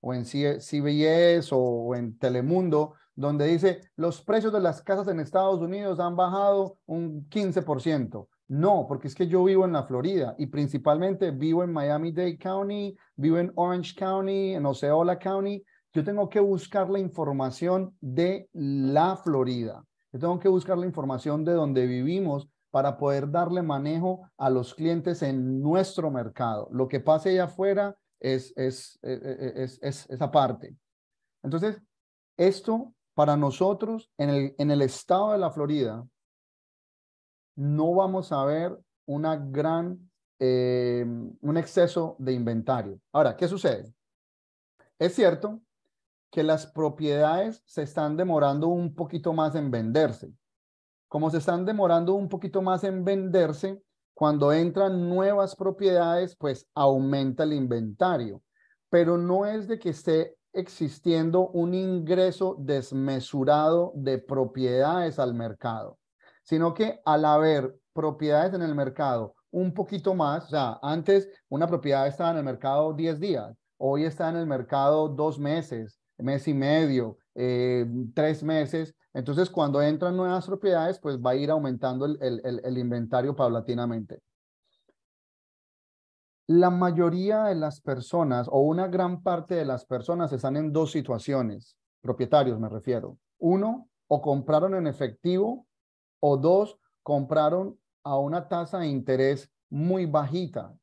o en CBS o en Telemundo donde dice, los precios de las casas en Estados Unidos han bajado un 15%. No, porque es que yo vivo en la Florida y principalmente vivo en Miami-Dade County, vivo en Orange County, en Osceola County. Yo tengo que buscar la información de la Florida. Yo tengo que buscar la información de donde vivimos para poder darle manejo a los clientes en nuestro mercado. Lo que pase allá afuera es, es, eh, eh, eh, es esa parte. Entonces, esto para nosotros, en el, estado de la Florida, no vamos a ver una gran, eh, un exceso de inventario. Ahora, ¿qué sucede? Es cierto que las propiedades se están demorando un poquito más en venderse. Como se están demorando un poquito más en venderse, cuando entran nuevas propiedades, pues aumenta el inventario. Pero no es de que esté existiendo un ingreso desmesurado de propiedades al mercado, sino que al haber propiedades en el mercado un poquito más, o sea, antes una propiedad estaba en el mercado 10 días, hoy está en el mercado dos meses, mes y medio, eh, tres meses. Entonces, cuando entran nuevas propiedades, pues va a ir aumentando el inventario paulatinamente la mayoría de las personas o una gran parte de las personas están en dos situaciones, propietarios me refiero. Uno, o compraron en efectivo o dos, compraron a una tasa de interés muy bajita.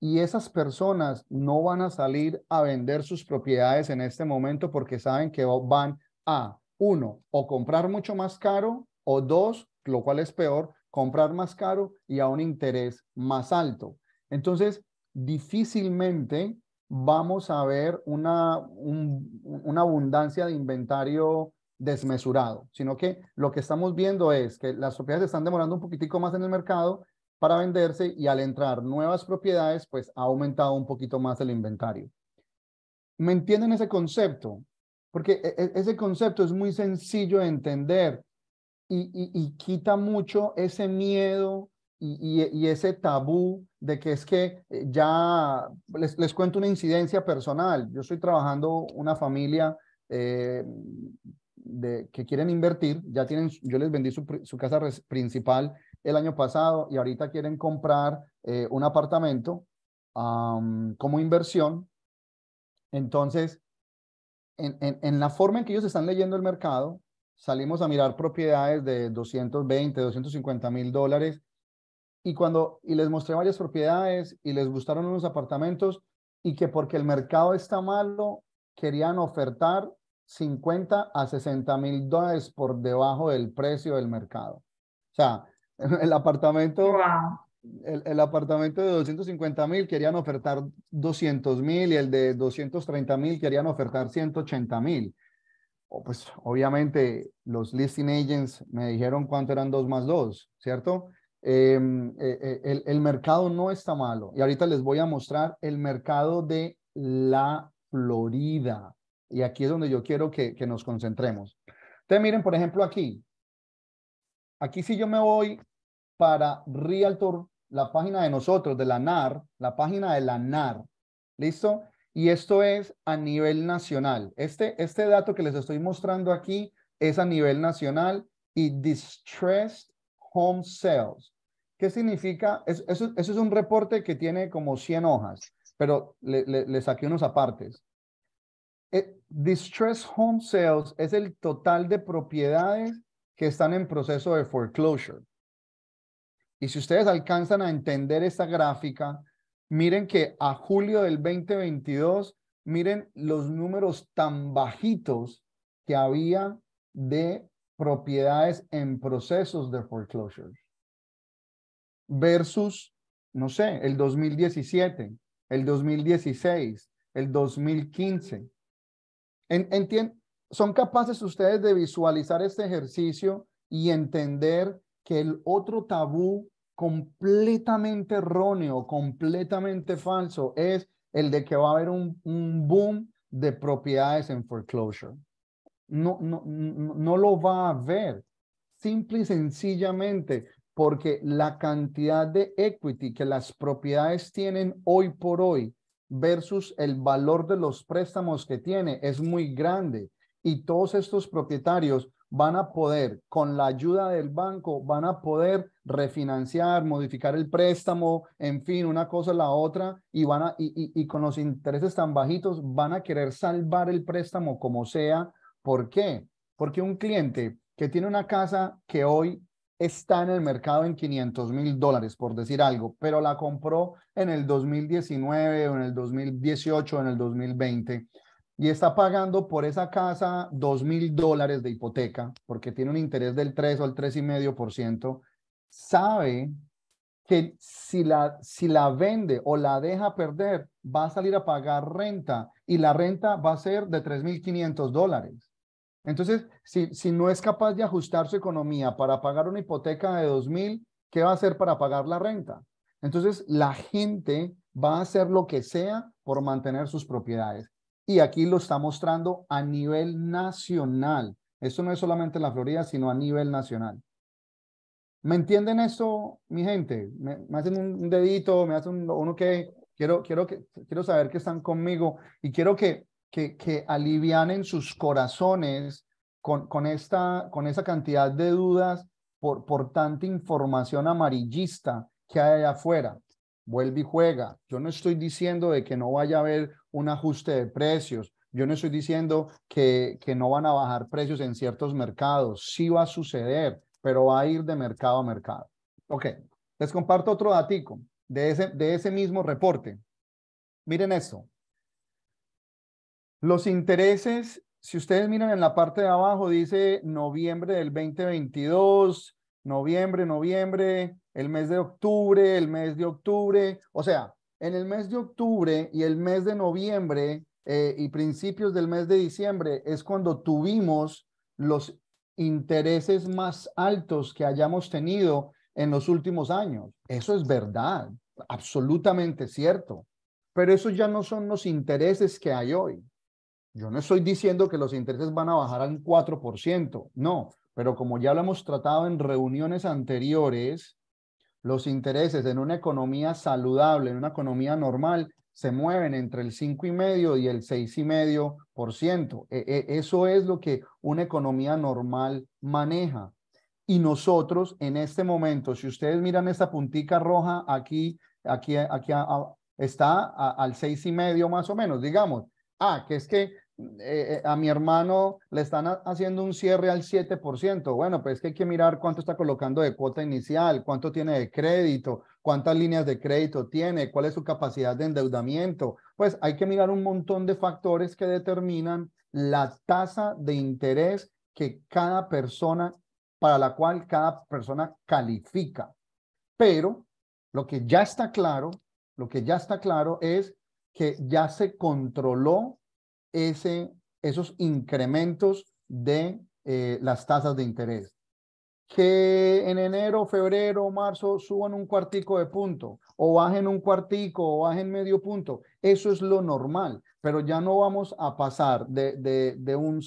Y esas personas no van a salir a vender sus propiedades en este momento porque saben que van a, uno, o comprar mucho más caro, o dos, lo cual es peor, comprar más caro y a un interés más alto. Entonces, difícilmente vamos a ver una, una abundancia de inventario desmesurado, sino que lo que estamos viendo es que las propiedades están demorando un poquitico más en el mercado para venderse y al entrar nuevas propiedades, pues ha aumentado un poquito más el inventario. ¿Me entienden ese concepto? Porque e, e, ese concepto es muy sencillo de entender y, y quita mucho ese miedo y, ese tabú de que es que eh, ya les, les, cuento una incidencia personal. Yo estoy trabajando una familia eh, de, que quieren invertir, ya tienen, yo les vendí su, su casa principal el año pasado y ahorita quieren comprar eh, un apartamento como inversión. Entonces, en, en, en la forma en que ellos están leyendo el mercado, salimos a mirar propiedades de 220, 250 mil dólares y cuando y les mostré varias propiedades y les gustaron unos apartamentos y que porque el mercado está malo querían ofertar 50 a 60 mil dólares por debajo del precio del mercado. O sea, el apartamento, el, apartamento de 250 mil querían ofertar 200 mil y el de 230 mil querían ofertar 180 mil. pues obviamente los listing agents me dijeron cuánto eran dos más dos, ¿cierto? Em, eh, eh, el, mercado no está malo. Y ahorita les voy a mostrar el mercado de la Florida. Y aquí es donde yo quiero que, nos concentremos. Ustedes miren, por ejemplo, aquí. Aquí si yo me voy para Realtor, la página de nosotros, de la NAR, la página de la NAR. ¿Listo? Y esto es a nivel nacional. Este, este dato que les estoy mostrando aquí es a nivel nacional y Distressed Home Sales. ¿Qué significa? eso, es un reporte que tiene como 100 hojas, pero le, saqué unos apartes. Eh, distress Home Sales es el total de propiedades que están en proceso de foreclosure. Y si ustedes alcanzan a entender esta gráfica, miren que a julio del 2022, miren los números tan bajitos que había de propiedades en procesos de foreclosure versus, no sé, el 2017, el 2016, el 2015. ¿Son capaces ustedes de visualizar este ejercicio y entender que el otro tabú completamente erróneo, completamente falso, es el de que va a haber un, un boom de propiedades en foreclosure? no, no, lo va a ver. Simple y sencillamente porque la cantidad de equity que las propiedades tienen hoy por hoy versus el valor de los préstamos que tiene es muy grande. Y todos estos propietarios van a poder, con la ayuda del banco, van a poder refinanciar, modificar el préstamo, en fin, una cosa la otra, y van a, y con los intereses tan bajitos, van a querer salvar el préstamo como sea ¿Por qué? Porque un cliente que tiene una casa que hoy está en el mercado en 500 mil dólares, por decir algo, pero la compró en el 2019 o en el 2018 o en el 2020 y está pagando por esa casa 2 mil dólares de hipoteca porque tiene un interés del 3 o el 3,5%, sabe que si la, si la vende o la deja perder, va a salir a pagar renta y la renta va a ser de 3.500 dólares. Entonces, si, si no es capaz de ajustar su economía para pagar una hipoteca de 2.000, ¿qué va a hacer para pagar la renta? Entonces, la gente va a hacer lo que sea por mantener sus propiedades. Y aquí lo está mostrando a nivel nacional. Esto no es solamente en la Florida, sino a nivel nacional. ¿Me entienden esto, mi gente? Me, hacen un dedito, me hacen uno que quiero, quiero, que, quiero saber que están conmigo y quiero que que, que sus corazones con, con, esta, con esa cantidad de dudas por, por tanta información amarillista que hay allá afuera. Vuelve y juega. Yo no estoy diciendo de que no vaya a haber un ajuste de precios. Yo no estoy diciendo que, que no van a bajar precios en ciertos mercados. Sí va a suceder, pero va a ir de mercado a mercado. Ok, les comparto otro datico de ese, de ese mismo reporte. Miren esto. Los intereses, si ustedes miran en la parte de abajo, dice noviembre del 2022, noviembre, noviembre, el mes de octubre, el mes de octubre. O sea, en el mes de octubre y el mes de noviembre eh, y principios del mes de diciembre es cuando tuvimos los intereses más altos que hayamos tenido en los últimos años. Eso es verdad, absolutamente cierto. Pero esos ya no son los intereses que hay hoy. Yo no estoy diciendo que los intereses van a bajar al 4%, no, pero como ya lo hemos tratado en reuniones anteriores, los intereses en una economía saludable, en una economía normal, se mueven entre el 5,5 y el 6,5%. E, e, eso es lo que una economía normal maneja. Y nosotros en este momento, si ustedes miran esta puntica roja aquí, aquí, aquí está al está y al 6,5 más o menos, digamos, ah, que es que mm, eh, eh, a mi hermano le están haciendo un cierre al 7%. Bueno, pues es que hay que mirar cuánto está colocando de cuota inicial, cuánto tiene de crédito, cuántas líneas de crédito tiene, cuál es su capacidad de endeudamiento. Pues hay que mirar un montón de factores que determinan la tasa de interés que cada persona, para la cual cada persona califica. Pero lo que ya está claro, lo que ya está claro es que ya se controló ese, esos incrementos de eh, las tasas de interés. Que en enero, febrero, marzo suban un cuartico de punto o bajen un cuartico o bajen medio punto. Eso es lo normal, pero ya no vamos a pasar de, de, de un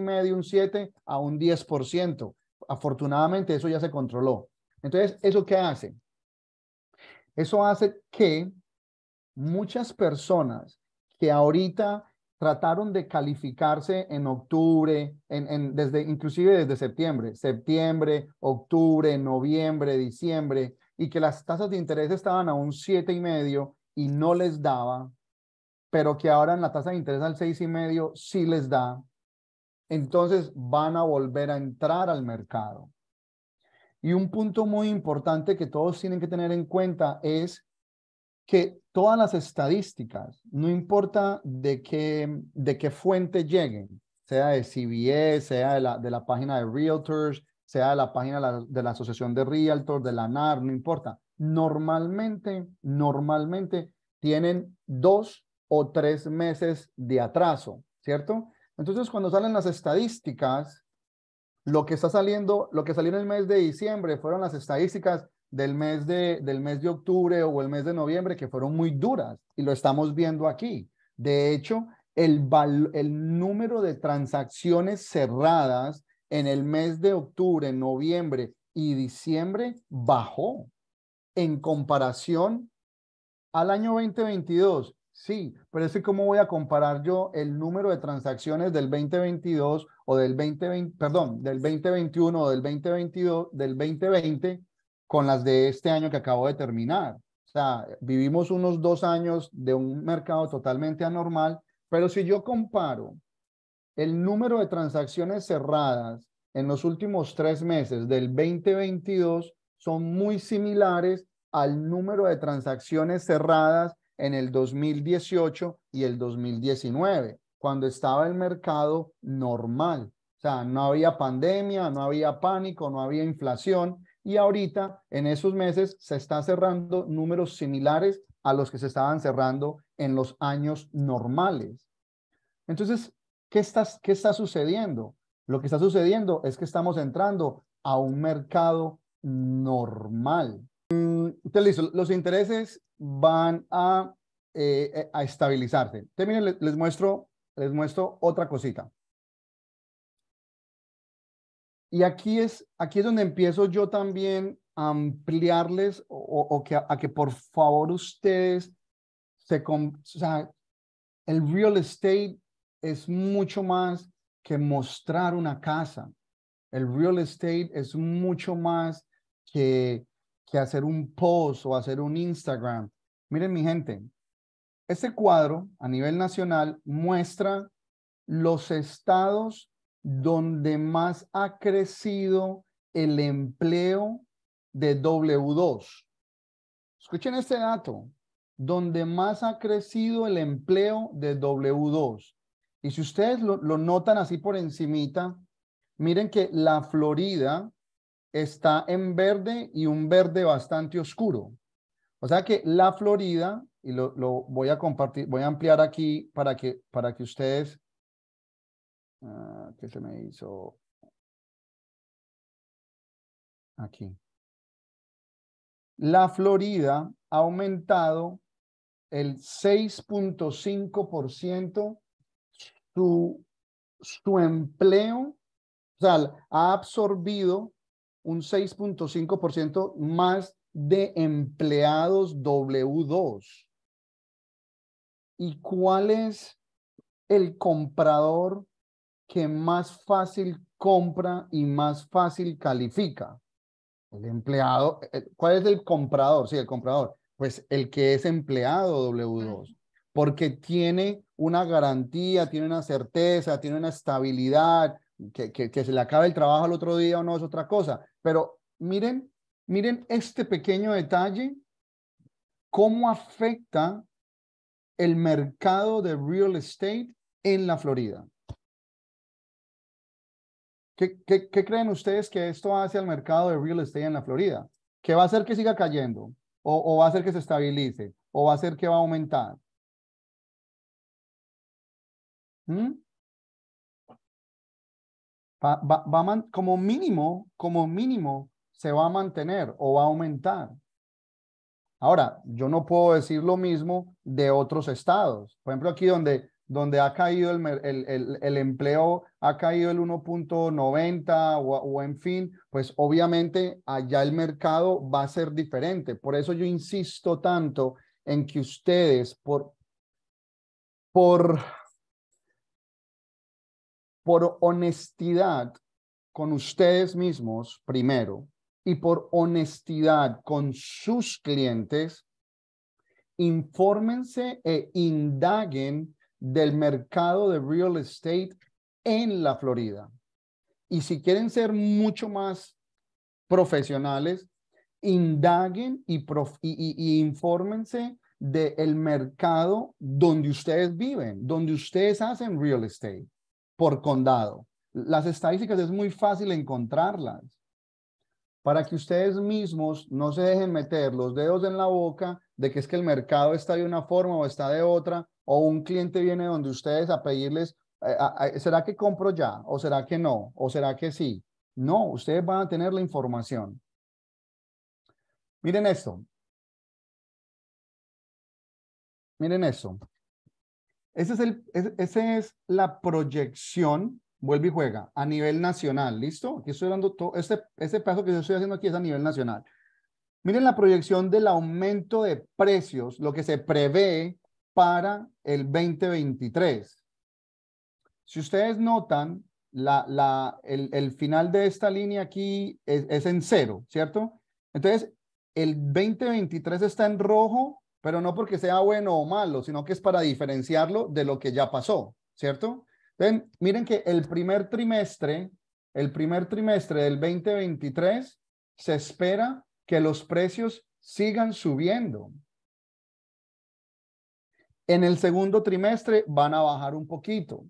medio, un 7 a un 10%. Afortunadamente eso ya se controló. Entonces, ¿eso qué hace? Eso hace que muchas personas que ahorita trataron de calificarse en octubre, desde, inclusive desde septiembre, septiembre, octubre, noviembre, diciembre, y que las tasas de interés estaban a un siete y medio y no les daba, pero que ahora en la tasa de interés al seis y medio sí les da, entonces van a volver a entrar al mercado. Y un punto muy importante que todos tienen que tener en cuenta es que todas las estadísticas, no importa de qué, de qué fuente lleguen, sea de CBS, sea de la, de la página de Realtors, sea de la página de la, de la Asociación de Realtors, de la NAR, no importa. Normalmente, normalmente tienen dos o tres meses de atraso, ¿cierto? Entonces, cuando salen las estadísticas, lo que está saliendo, lo que salió en el mes de diciembre fueron las estadísticas del mes de, del mes de octubre o el mes de noviembre que fueron muy duras y lo estamos viendo aquí. De hecho, el, el número de transacciones cerradas en el mes de octubre, noviembre y diciembre bajó en comparación al año 2022. Sí, pero es cómo voy a comparar yo el número de transacciones del 2022 o del 2020, perdón, del 2021 o del 2022, del 2020 con las de este año que acabo de terminar. O sea, vivimos unos dos años de un mercado totalmente anormal, pero si yo comparo el número de transacciones cerradas en los últimos tres meses del 2022, son muy similares al número de transacciones cerradas en el 2018 y el 2019, cuando estaba el mercado normal. O sea, no había pandemia, no había pánico, no había inflación. Y ahorita, en esos meses, se está cerrando números similares a los que se estaban cerrando en los años normales. Entonces, ¿qué está, qué está sucediendo? Lo que está sucediendo es que estamos entrando a un mercado normal. Mm, listo, los intereses van a, eh, eh, estabilizarse. les, muestro, les muestro otra cosita. Y aquí es, aquí es donde empiezo yo también a ampliarles o, que, a que por favor ustedes se... O sea, el real estate es mucho más que mostrar una casa. El real estate es mucho más que, que hacer un post o hacer un Instagram. Miren mi gente, este cuadro a nivel nacional muestra los estados donde más ha crecido el empleo de W2. Escuchen este dato, donde más ha crecido el empleo de W2. Y si ustedes lo, notan así por encimita, miren que la Florida está en verde y un verde bastante oscuro. O sea que la Florida, y lo, voy a compartir, voy a ampliar aquí para que, para que ustedes... Ah, que se me hizo aquí. La Florida ha aumentado el 6.5% su, su empleo, o sea, ha absorbido un 6.5% más de empleados W2. ¿Y cuál es el comprador que más fácil compra y más fácil califica? El empleado, eh, ¿cuál es el comprador? Sí, el comprador. Pues el que es empleado W2, porque tiene una garantía, tiene una certeza, tiene una estabilidad, que, que, se le acabe el trabajo al otro día o no es otra cosa. Pero miren, miren este pequeño detalle, cómo afecta el mercado de real estate en la Florida. ¿Qué, creen ustedes que esto hace al mercado de real estate en la Florida? ¿Qué va a hacer que siga cayendo? ¿O, va a hacer que se estabilice? ¿O va a hacer que va a aumentar? ¿Mm? como mínimo, como mínimo, se va a mantener o va a aumentar. Ahora, yo no puedo decir lo mismo de otros estados. Por ejemplo, aquí donde donde ha caído el, el, empleo, ha caído el 1.90 o, en fin, pues obviamente allá el mercado va a ser diferente. Por eso yo insisto tanto en que ustedes, por, por, por honestidad con ustedes mismos primero y por honestidad con sus clientes, infórmense e indaguen del mercado de real estate en la Florida. Y si quieren ser mucho más profesionales, indaguen y, y, infórmense del mercado donde ustedes viven, donde ustedes hacen real estate por condado. Las estadísticas es muy fácil encontrarlas para que ustedes mismos no se dejen meter los dedos en la boca de que es que el mercado está de una forma o está de otra o un cliente viene donde ustedes a pedirles, eh, ah, ah, ¿será que compro ya? ¿O será que no? ¿O será que sí? No, ustedes van a tener la información. Miren esto. Miren esto. Ese es el, es la proyección, vuelve y juega, a nivel nacional, ¿listo? Aquí estoy dando todo, este, este paso que yo estoy haciendo aquí es a nivel nacional. Miren la proyección del aumento de precios, lo que se prevé para el 2023. Si ustedes notan, la, la, el, final de esta línea aquí es, en cero, ¿cierto? Entonces, el 2023 está en rojo, pero no porque sea bueno o malo, sino que es para diferenciarlo de lo que ya pasó, ¿cierto? Entonces, miren que el primer trimestre, el primer trimestre del 2023, se espera que los precios sigan subiendo. En el segundo trimestre van a bajar un poquito.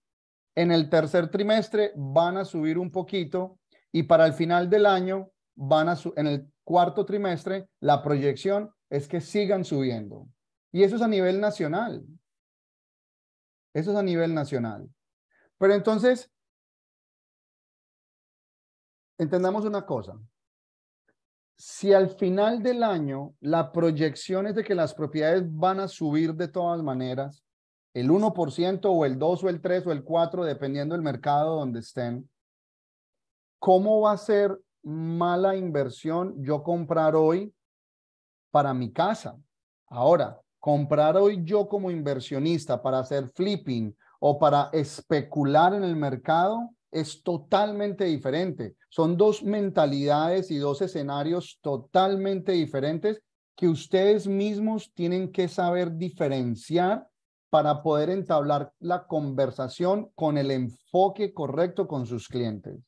En el tercer trimestre van a subir un poquito y para el final del año van a en el cuarto trimestre la proyección es que sigan subiendo. Y eso es a nivel nacional. Eso es a nivel nacional. Pero entonces, entendamos una cosa si al final del año la proyección es de que las propiedades van a subir de todas maneras, el 1% o el 2 o el 3 o el 4, dependiendo del mercado donde estén, ¿cómo va a ser mala inversión yo comprar hoy para mi casa? Ahora, comprar hoy yo como inversionista para hacer flipping o para especular en el mercado es totalmente diferente. Son dos mentalidades y dos escenarios totalmente diferentes que ustedes mismos tienen que saber diferenciar para poder entablar la conversación con el enfoque correcto con sus clientes.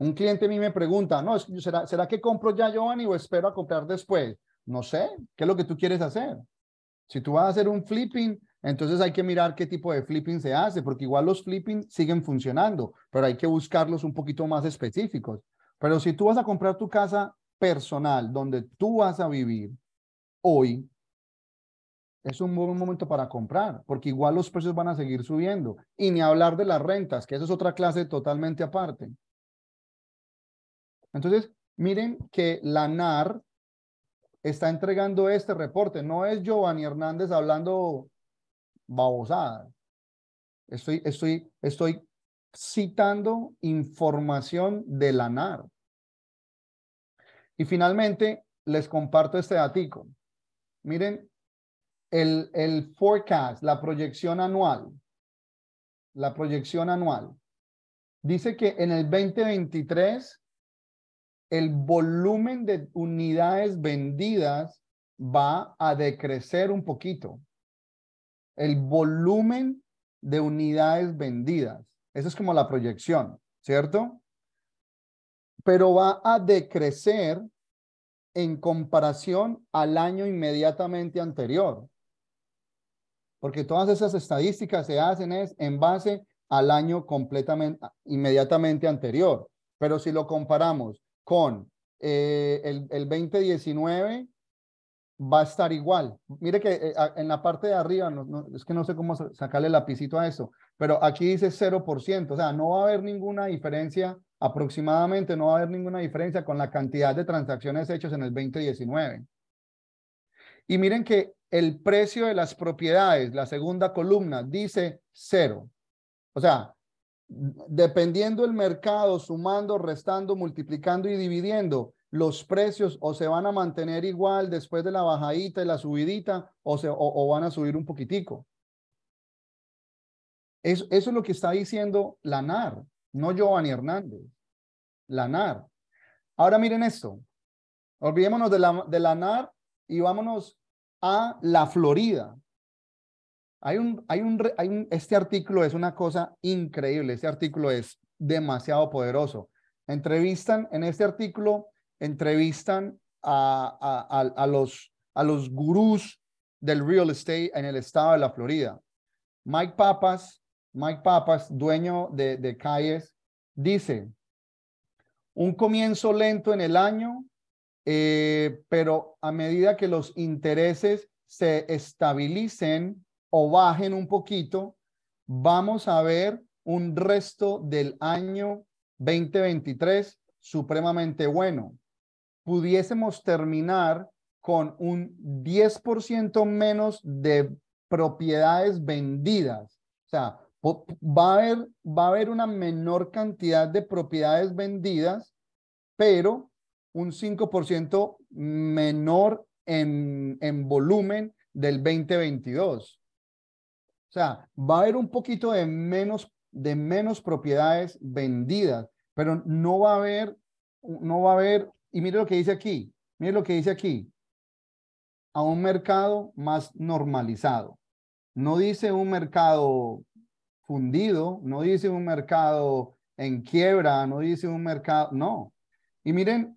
Un cliente a mí me pregunta, no, ¿será, ¿será que compro ya, Giovanni, o espero a comprar después? No sé, ¿qué es lo que tú quieres hacer? Si tú vas a hacer un flipping, entonces hay que mirar qué tipo de flipping se hace, porque igual los flipping siguen funcionando, pero hay que buscarlos un poquito más específicos. Pero si tú vas a comprar tu casa personal, donde tú vas a vivir hoy, es un buen momento para comprar, porque igual los precios van a seguir subiendo. Y ni hablar de las rentas, que eso es otra clase totalmente aparte. Entonces, miren que la NAR está entregando este reporte. No es Giovanni Hernández hablando babosadas. Estoy, estoy, estoy citando información de la NAR. Y finalmente, les comparto este datico. Miren, el, el forecast, la proyección anual, la proyección anual, dice que en el 2023 el volumen de unidades vendidas va a decrecer un poquito el volumen de unidades vendidas. Eso es como la proyección, ¿cierto? Pero va a decrecer en comparación al año inmediatamente anterior. Porque todas esas estadísticas se hacen es en base al año completamente inmediatamente anterior. Pero si lo comparamos con eh, el, el 2019, va a estar igual. Mire que eh, en la parte de arriba, es que no sé cómo sacarle lapicito a eso, pero aquí dice 0%, o sea, no va a haber ninguna diferencia, aproximadamente no va a haber ninguna diferencia con la cantidad de transacciones hechas en el 2019. Y miren que el precio de las propiedades, la segunda columna, dice 0. O sea, dependiendo el mercado, sumando, restando, multiplicando y dividiendo, los precios o se van a mantener igual después de la bajadita y la subidita o, o, van a subir un poquitico. Eso, es lo que está diciendo la NAR, no Giovanni Hernández, la NAR. Ahora miren esto, olvidémonos de la, NAR y vámonos a la Florida. un, hay un, hay un, este artículo es una cosa increíble, este artículo es demasiado poderoso. Entrevistan en este artículo entrevistan a, los, a los gurús del real estate en el estado de la Florida. Mike Papas, Mike Papas, dueño de, de Calles, dice, un comienzo lento en el año, eh, pero a medida que los intereses se estabilicen o bajen un poquito, vamos a ver un resto del año 2023 supremamente bueno pudiésemos terminar con un 10% menos de propiedades vendidas. O sea, va a, haber, va a haber una menor cantidad de propiedades vendidas, pero un 5% menor en, volumen del 2022. O sea, va a haber un poquito de menos, de menos propiedades vendidas, pero no va a haber, no va a haber y miren lo que dice aquí, miren lo que dice aquí, a un mercado más normalizado. No dice un mercado fundido, no dice un mercado en quiebra, no dice un mercado, no. Y miren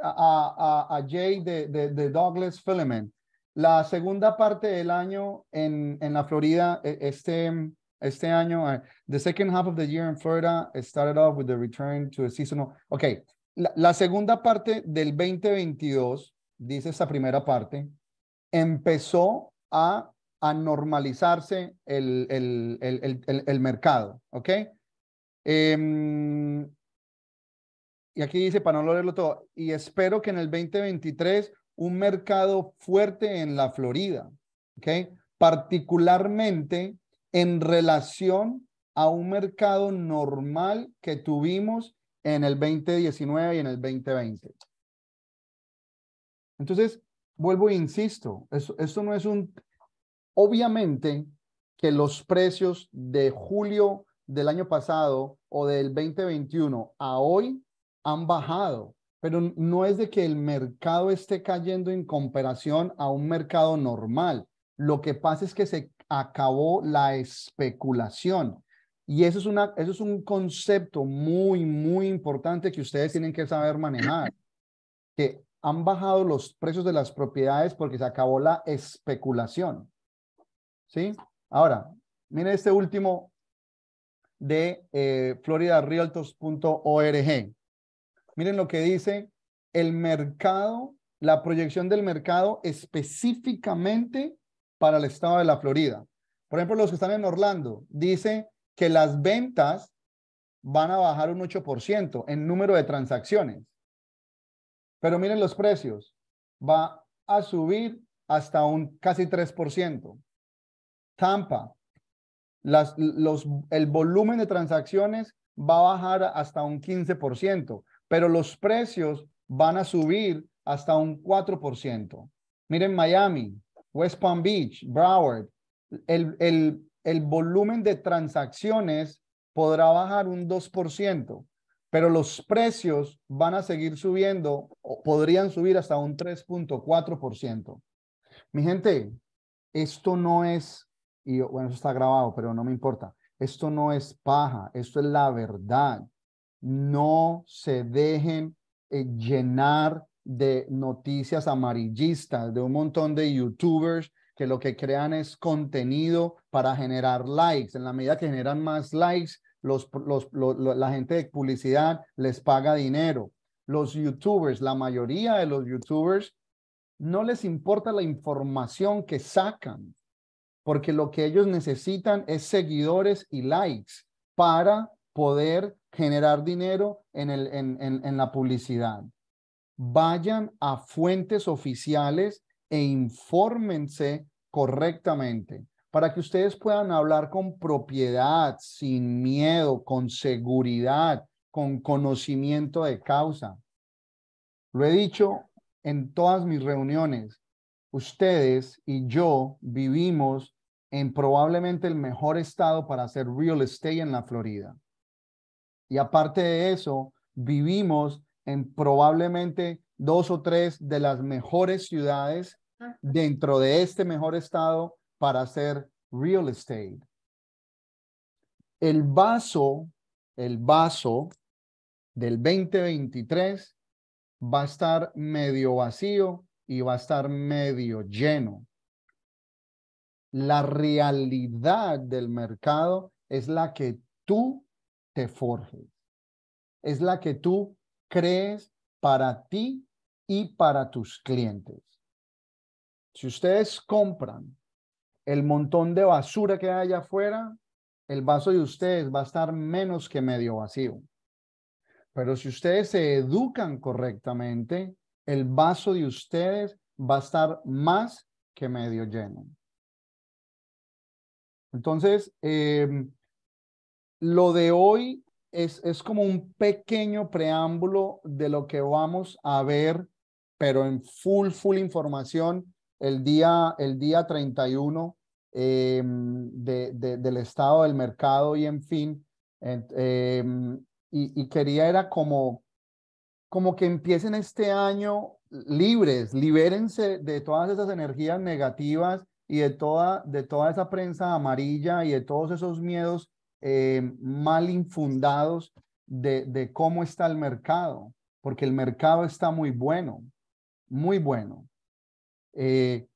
a, Jay de, Douglas Filament. La segunda parte del año en, en la Florida, e, este, este año, eh, the second half of the year in Florida, it started off with the return to a seasonal. Okay, la, segunda parte del 2022, dice esta primera parte, empezó a, a normalizarse el, el, el, mercado, ¿ok? Em, y aquí dice, para no leerlo todo, y espero que en el 2023 un mercado fuerte en la Florida, ¿ok? Particularmente en relación a un mercado normal que tuvimos en el 2019 y en el 2020. Entonces, vuelvo e insisto, esto, no es un... Obviamente que los precios de julio del año pasado o del 2021 a hoy han bajado, pero no es de que el mercado esté cayendo en comparación a un mercado normal. Lo que pasa es que se acabó la especulación. Y eso es, una, eso es un concepto muy, muy importante que ustedes tienen que saber manejar, que han bajado los precios de las propiedades porque se acabó la especulación. ¿Sí? Ahora, miren este último de eh, Miren lo que dice el mercado, la proyección del mercado específicamente para el estado de la Florida. Por ejemplo, los que están en Orlando, dice que las ventas van a bajar un 8% en número de transacciones. Pero miren los precios, va a subir hasta un casi 3%. Tampa, el volumen de transacciones va a bajar hasta un 15%, pero los precios van a subir hasta un 4%. Miren Miami, West Palm Beach, Broward, el, el, el volumen de transacciones podrá bajar un 2%, pero los precios van a seguir subiendo o podrían subir hasta un 3.4%. Mi gente, esto no es, y bueno, eso está grabado, pero no me importa, esto no es paja, esto es la verdad. No se dejen eh, llenar de noticias amarillistas, de un montón de youtubers que lo que crean es contenido para generar likes. En la medida que generan más likes, la gente de publicidad les paga dinero. Los youtubers, la mayoría de los youtubers, no les importa la información que sacan, porque lo que ellos necesitan es seguidores y likes para poder generar dinero en, en la publicidad. Vayan a fuentes oficiales e infórmense correctamente para que ustedes puedan hablar con propiedad, sin miedo, con seguridad, con conocimiento de causa. Lo he dicho en todas mis reuniones, ustedes y yo vivimos en probablemente el mejor estado para hacer real estate en la Florida. Y aparte de eso, vivimos en probablemente dos o tres de las mejores ciudades dentro de este mejor estado para hacer real estate. El vaso, el vaso del 2023 va a estar medio vacío y va a estar medio lleno. La realidad del mercado es la que tú te forjes, es la que tú crees para ti y para tus clientes. Si ustedes compran el montón de basura que hay afuera, el vaso de ustedes va a estar menos que medio vacío. Pero si ustedes se educan correctamente, el vaso de ustedes va a estar más que medio lleno. Entonces, em, lo de hoy es, como un pequeño preámbulo de lo que vamos a ver pero en full, full información el día, el día 31 em, de, del estado del mercado y en fin. Em, y, quería era como, como que empiecen este año libres, libérense de todas esas energías negativas y de toda, de toda esa prensa amarilla y de todos esos miedos em, mal infundados de cómo está el mercado, porque el mercado está muy bueno, muy bueno. Eh,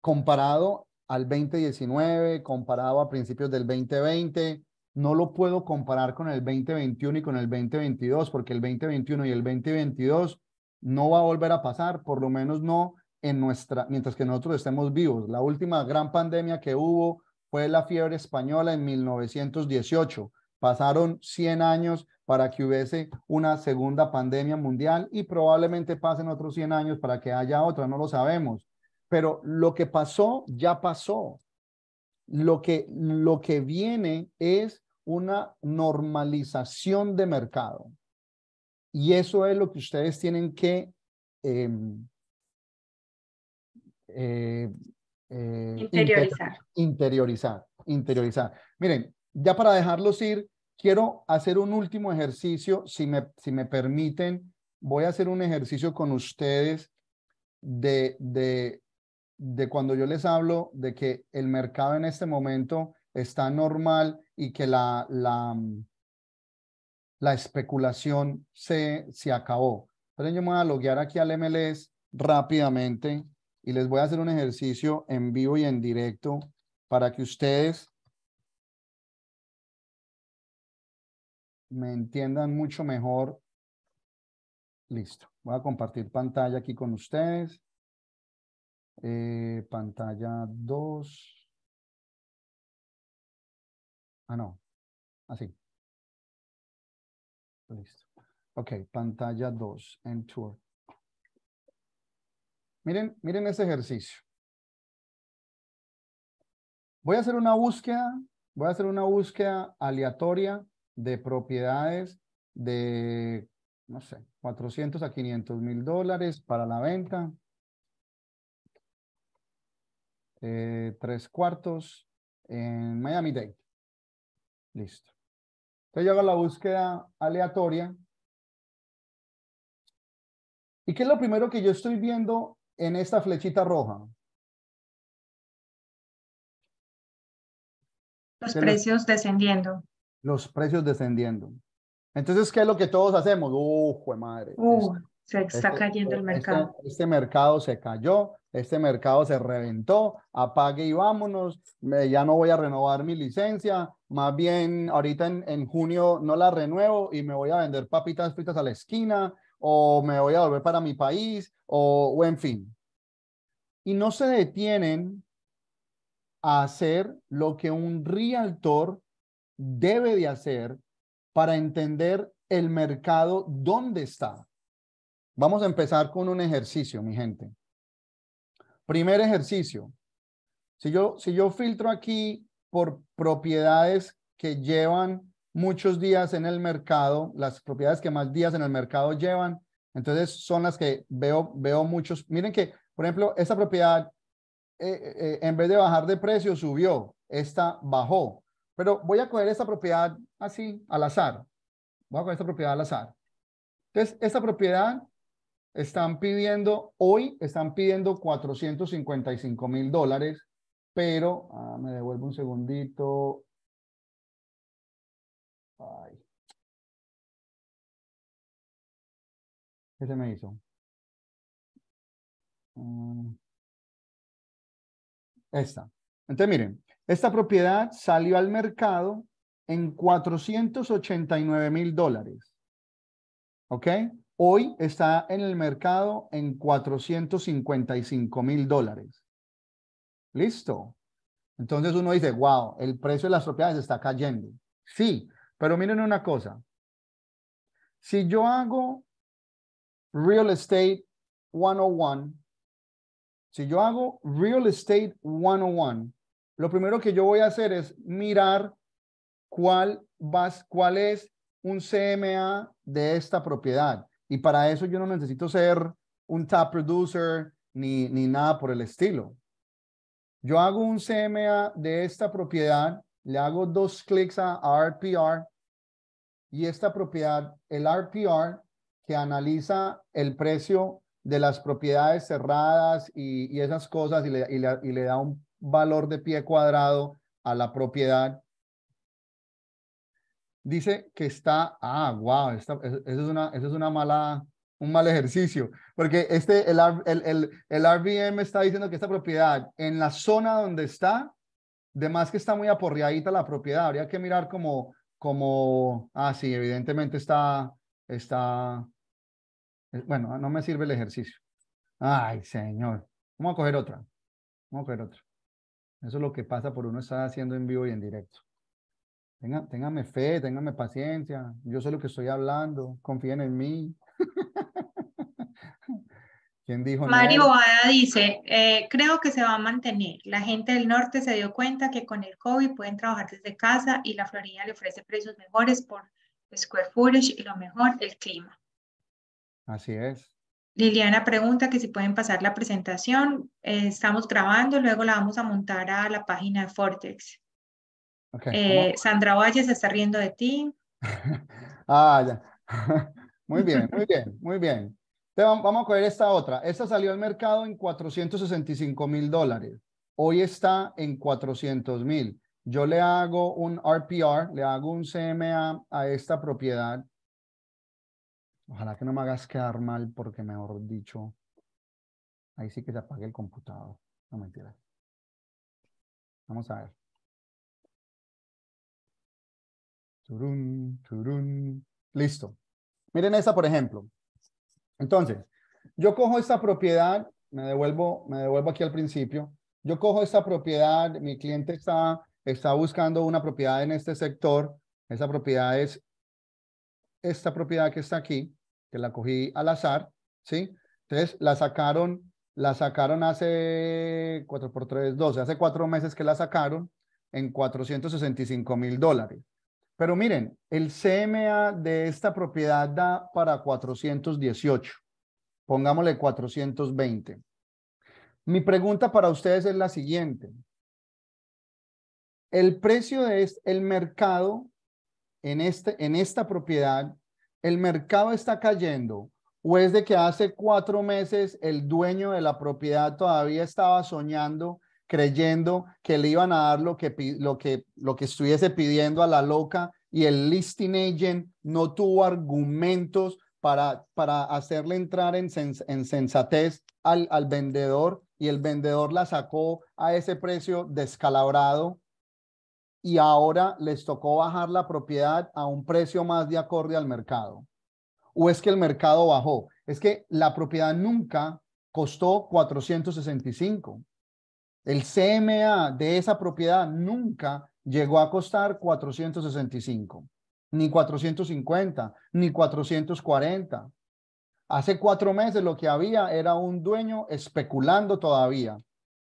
comparado al 2019, comparado a principios del 2020, no lo puedo comparar con el 2021 y con el 2022, porque el 2021 y el 2022 no va a volver a pasar, por lo menos no en nuestra, mientras que nosotros estemos vivos. La última gran pandemia que hubo fue la fiebre española en 1918. Pasaron 100 años para que hubiese una segunda pandemia mundial y probablemente pasen otros 100 años para que haya otra, no lo sabemos. Pero lo que pasó, ya pasó. Lo que, lo que viene es una normalización de mercado. Y eso es lo que ustedes tienen que em, eh, eh, interiorizar. interiorizar, interiorizar. Miren, ya para dejarlos ir, quiero hacer un último ejercicio, si me, si me permiten, voy a hacer un ejercicio con ustedes de, de, de cuando yo les hablo de que el mercado en este momento está normal y que la, la, mm, la especulación se, se acabó. Entonces yo me voy a loguear aquí al MLS rápidamente y les voy a hacer un ejercicio en vivo y en directo para que ustedes me entiendan mucho mejor. Listo. Voy a compartir pantalla aquí con ustedes. Eh, pantalla 2. Ah, no. Así. Listo. Ok, pantalla 2, en tour. Miren, miren ese ejercicio. Voy a hacer una búsqueda, voy a hacer una búsqueda aleatoria de propiedades de, no sé, 400 a 500 mil dólares para la venta. Eh, tres cuartos en Miami Dade. Listo. Entonces yo hago la búsqueda aleatoria. ¿Y qué es lo primero que yo estoy viendo en esta flechita roja? Los precios descendiendo los precios descendiendo. Entonces, ¿qué es lo que todos hacemos? ¡Uf, ¡Uh, madre! Este, se está este, cayendo el este, mercado. Este, mercado se cayó, este mercado se reventó, apague y vámonos, ya no voy a renovar mi licencia, más bien ahorita en, junio no la renuevo y me voy a vender papitas fritas a la esquina o me voy a volver para mi país o, o en fin. Y no se detienen a hacer lo que un realtor debe de hacer para entender el mercado dónde está. Vamos a empezar con un ejercicio, mi gente. Primer ejercicio. Si yo, si yo filtro aquí por propiedades que llevan muchos días en el mercado, las propiedades que más días en el mercado llevan, entonces son las que veo, veo muchos. Miren que, por ejemplo, esta propiedad eh, eh, eh, en vez de bajar de precio subió, esta bajó. Pero voy a coger esta propiedad así, al azar. Voy a coger esta propiedad al azar. Entonces, esta propiedad están pidiendo, hoy están pidiendo 455 mil dólares, pero, ah, me devuelvo un segundito. Ay. ¿Qué se me hizo? Mm. esta. Entonces, miren, esta propiedad salió al mercado en 489 mil dólares. ¿Ok? Hoy está en el mercado en 455 mil dólares. Listo. Entonces uno dice, wow, el precio de las propiedades está cayendo. Sí, pero miren una cosa. Si yo hago Real Estate 101, si yo hago Real Estate 101, lo primero que yo voy a hacer es mirar cuál, vas, cuál es un CMA de esta propiedad. Y para eso yo no necesito ser un tap producer ni, ni nada por el estilo. Yo hago un CMA de esta propiedad, le hago dos clics a RPR y esta propiedad, el RPR, que analiza el precio de las propiedades cerradas y, esas cosas y y le da un valor de pie cuadrado a la propiedad. Dice que está, ah, wow, eso es una, es una mala, un mal ejercicio, porque este, el, el, el, el RBM está diciendo que esta propiedad en la zona donde está, de más que está muy aporreadita la propiedad, habría que mirar como, como, ah, sí, evidentemente está, está, eh, bueno, no me sirve el ejercicio. Ay, señor. Vamos a coger otra. Vamos a coger otra. Eso es lo que pasa por uno estar haciendo en vivo y en directo. Tenga, téngame fe, téngame paciencia. Yo sé lo que estoy hablando. Confíen en mí. ¿Quién dijo Mario Bobada dice, eh, creo que se va a mantener. La gente del norte se dio cuenta que con el COVID pueden trabajar desde casa y la Florida le ofrece precios mejores por square footage y lo mejor, el clima. Así es. Liliana pregunta que si pueden pasar la presentación. Eh, estamos grabando, luego la vamos a montar a la página de Fortex. Eh, Sandra Valle se está riendo de ti. ah, ya. muy bien, muy bien, muy bien. vamos a coger esta otra. Esta salió al mercado en 465 mil dólares. Hoy está en 400 mil. Yo le hago un RPR, le hago un CMA a esta propiedad Ojalá que no me hagas quedar mal porque mejor dicho, ahí sí que se apague el computador. No mentira. Vamos a ver. Turun, turun. Listo. Miren esa por ejemplo. Entonces, yo cojo esta propiedad, me devuelvo, me devuelvo aquí al principio. Yo cojo esta propiedad, mi cliente está, está buscando una propiedad en este sector. Esa propiedad es esta propiedad que está aquí que la cogí al azar, ¿sí? Entonces la sacaron, la sacaron hace 4 por 3, 12, hace cuatro meses que la sacaron en 465 mil dólares. Pero miren, el CMA de esta propiedad da para 418, pongámosle 420. Mi pregunta para ustedes es la siguiente. El precio es el mercado en, este, en esta propiedad el mercado está cayendo o es de que hace cuatro meses el dueño de la propiedad todavía estaba soñando, creyendo que le iban a dar lo que, lo que, lo que estuviese pidiendo a la loca y el listing agent no tuvo argumentos para, para hacerle entrar en, sensatez al, al vendedor y el vendedor la sacó a ese precio descalabrado y ahora les tocó bajar la propiedad a un precio más de acorde al mercado. ¿O es que el mercado bajó? Es que la propiedad nunca costó 465. El CMA de esa propiedad nunca llegó a costar 465, ni 450, ni 440. Hace cuatro meses lo que había era un dueño especulando todavía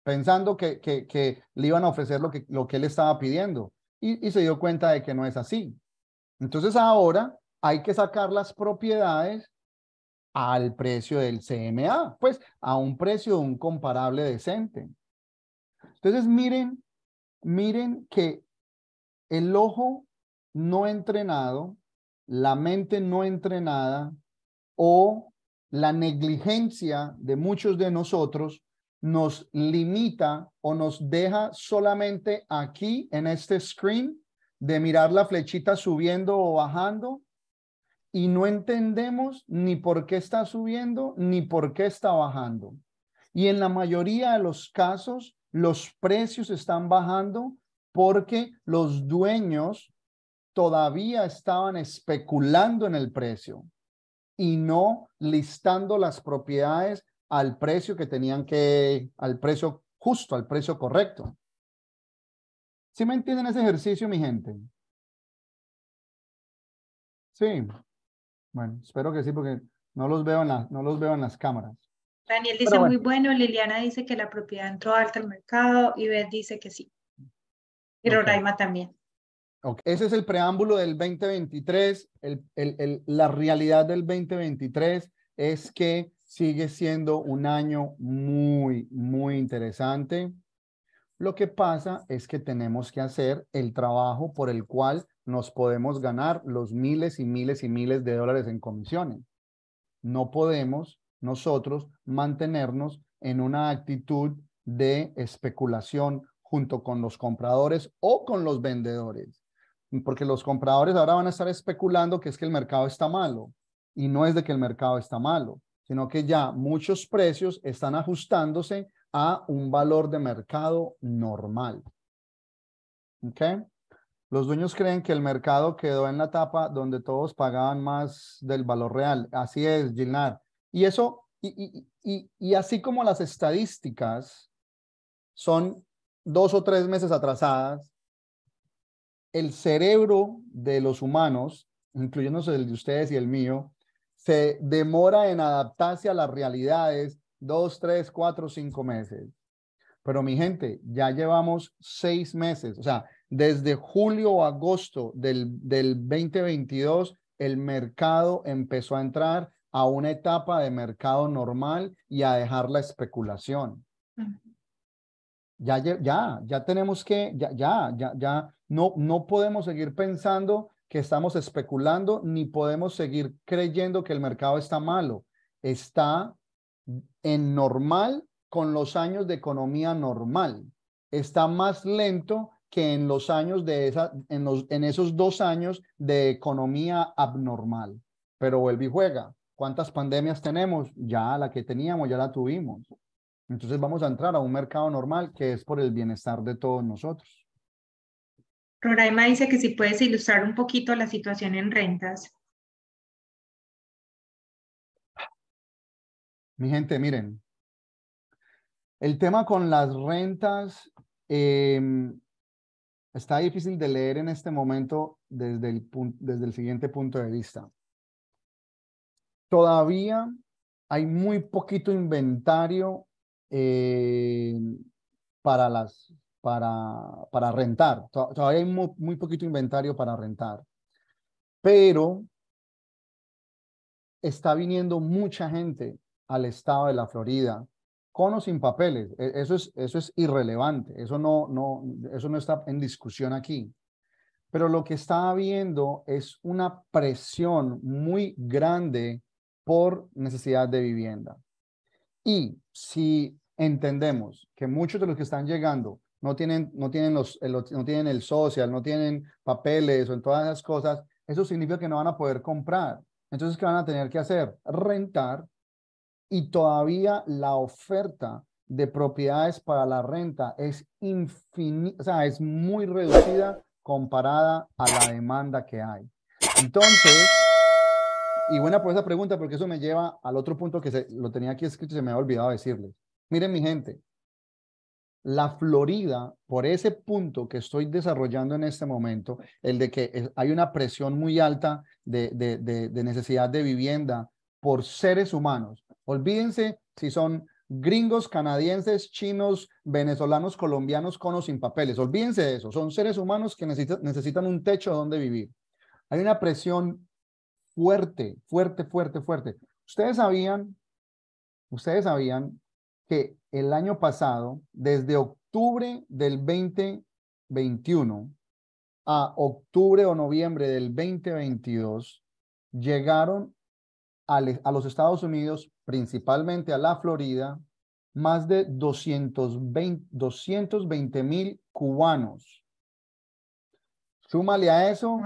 pensando que, le iban a ofrecer lo que, él estaba pidiendo y, y se dio cuenta de que no es así. Entonces ahora hay que sacar las propiedades al precio del CMA, pues a un precio de un comparable decente. Entonces miren, miren que el ojo no entrenado, la mente no entrenada o la negligencia de muchos de nosotros nos limita o nos deja solamente aquí en este screen de mirar la flechita subiendo o bajando y no entendemos ni por qué está subiendo ni por qué está bajando. Y en la mayoría de los casos, los precios están bajando porque los dueños todavía estaban especulando en el precio y no listando las propiedades al precio que tenían que, al precio justo, al precio correcto. ¿Sí me entienden ese ejercicio, mi gente? Sí. Bueno, espero que sí, porque no los veo en, no los veo en las cámaras. Daniel dice muy bueno, Liliana dice que la propiedad entró alta al mercado y Beth dice que sí. Y Roraima también. Ese es el preámbulo del 2023. la realidad del 2023 es que sigue siendo un año muy, muy interesante. Lo que pasa es que tenemos que hacer el trabajo por el cual nos podemos ganar los miles y miles y miles de dólares en comisiones. No podemos nosotros mantenernos en una actitud de especulación junto con los compradores o con los vendedores, porque los compradores ahora van a estar especulando que es que el mercado está malo y no es de que el mercado está malo sino que ya muchos precios están ajustándose a un valor de mercado normal. ¿Ok? Los dueños creen que el mercado quedó en la etapa donde todos pagaban más del valor real. Así es, Gilnar. Y eso, y, y así como las estadísticas son dos o tres meses atrasadas, el cerebro de los humanos, incluyéndose el de ustedes y el mío, se demora en adaptarse a las realidades dos, tres, cuatro, cinco meses. Pero mi gente, ya llevamos seis meses, o sea, desde julio o agosto del, del 2022, el mercado empezó a entrar a una etapa de mercado normal y a dejar la especulación. Ya, ya, ya tenemos que, ya, ya, ya, ya, no, no podemos seguir pensando que estamos especulando ni podemos seguir creyendo que el mercado está malo. Está en normal con los años de economía normal. Está más lento que en los años de esa, en, los, en esos dos años de economía abnormal. Pero vuelve y juega. ¿Cuántas pandemias tenemos? Ya la que teníamos, ya la tuvimos. Entonces vamos a entrar a un mercado normal que es por el bienestar de todos nosotros. Roraima dice que si puedes ilustrar un poquito la situación en rentas. Mi gente, miren, el tema con las rentas em, está difícil de leer en este momento desde el, desde el siguiente punto de vista. Todavía hay muy poquito inventario eh, para las para, para rentar. Todavía hay muy, poquito inventario para rentar. Pero está viniendo mucha gente al estado de la Florida con o sin papeles. E, eso es, eso es irrelevante. Eso no, no, eso no está en discusión aquí. Pero lo que está habiendo es una presión muy grande por necesidad de vivienda. Y si entendemos que muchos de los que están llegando no tienen, no tienen, los, el, no tienen el social, no tienen papeles o en todas esas cosas, eso significa que no van a poder comprar. Entonces, ¿qué van a tener que hacer? Rentar y todavía la oferta de propiedades para la renta es infinita, o sea, es muy reducida comparada a la demanda que hay. Entonces, y buena por esa pregunta, porque eso me lleva al otro punto que se, lo tenía aquí escrito y se me había olvidado decirles. Miren, mi gente, la Florida, por ese punto que estoy desarrollando en este momento, el de que eh, hay una presión muy alta de, necesidad de vivienda por seres humanos. Olvídense si son gringos, canadienses, chinos, venezolanos, colombianos con o sin papeles. Olvídense de eso. Son seres humanos que necesitan un techo donde vivir. Hay una presión fuerte, fuerte, fuerte, fuerte. Ustedes sabían, ustedes sabían que el año pasado, desde octubre del 2021 a octubre o noviembre del 2022, llegaron a los Estados Unidos, principalmente a la Florida, más de 220 mil cubanos. Súmale a eso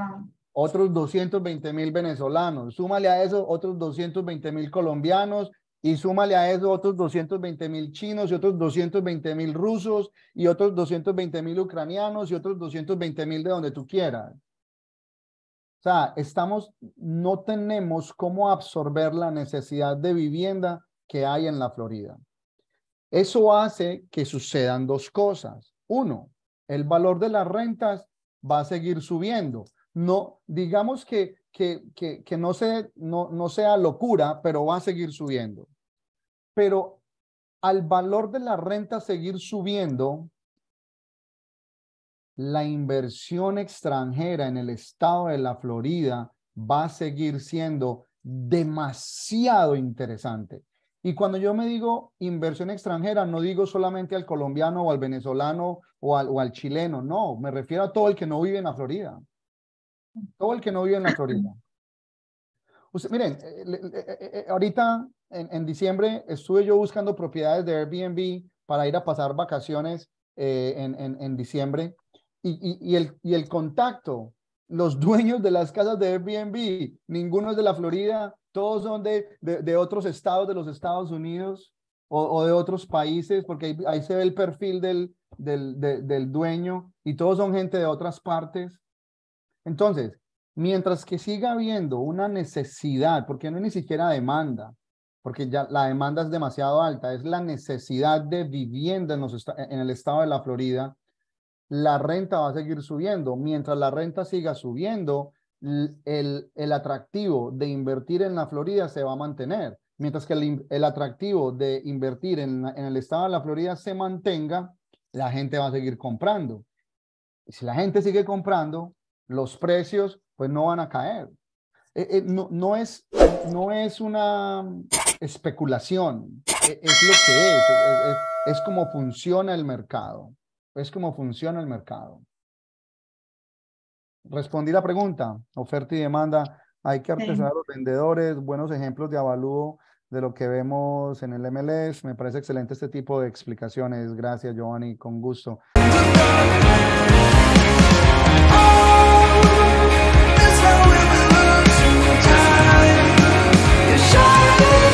otros 220 mil venezolanos, súmale a eso otros 220 mil colombianos y súmale a eso otros 220 mil chinos y otros 220 mil rusos y otros 220 mil ucranianos y otros 220 mil de donde tú quieras. O sea, estamos, no tenemos cómo absorber la necesidad de vivienda que hay en la Florida. Eso hace que sucedan dos cosas. Uno, el valor de las rentas va a seguir subiendo. No, digamos que, que, que, que no, no sea locura, pero va a seguir subiendo pero al valor de la renta seguir subiendo, la inversión extranjera en el estado de la Florida va a seguir siendo demasiado interesante. Y cuando yo me digo inversión extranjera, no digo solamente al colombiano o al venezolano o al, chileno, no, me refiero a todo el que no vive en la Florida. Todo el que no vive en la Florida. Pues, miren, eh, eh, eh, ahorita en, diciembre estuve yo buscando propiedades de Airbnb para ir a pasar vacaciones en, diciembre y, y, el, contacto, los dueños de las casas de Airbnb, ninguno es de la Florida, todos son de, otros estados de los Estados Unidos o, de otros países, porque ahí, se ve el perfil del, del dueño y todos son gente de otras partes. Entonces, Mientras que siga habiendo una necesidad, porque no es ni siquiera demanda, porque ya la demanda es demasiado alta, es la necesidad de vivienda e-, en, el estado de la Florida, la renta va a seguir subiendo. Mientras la renta siga subiendo, el, el atractivo de invertir en la Florida se va a mantener. Mientras que el, atractivo de invertir en, en el estado de la Florida se mantenga, la gente va a seguir comprando. si la gente sigue comprando, los precios pues no van a caer. Eh, eh, no, es, no es una mm, especulación, e-, es lo que es, e-, e-, es, como funciona el mercado, es como funciona el mercado. Respondí la pregunta, oferta y demanda, hay que artesanar los vendedores, buenos ejemplos de avalúo de lo que vemos en el MLS. Me parece excelente este tipo de explicaciones. Gracias, Giovanni, con gusto. Thank you.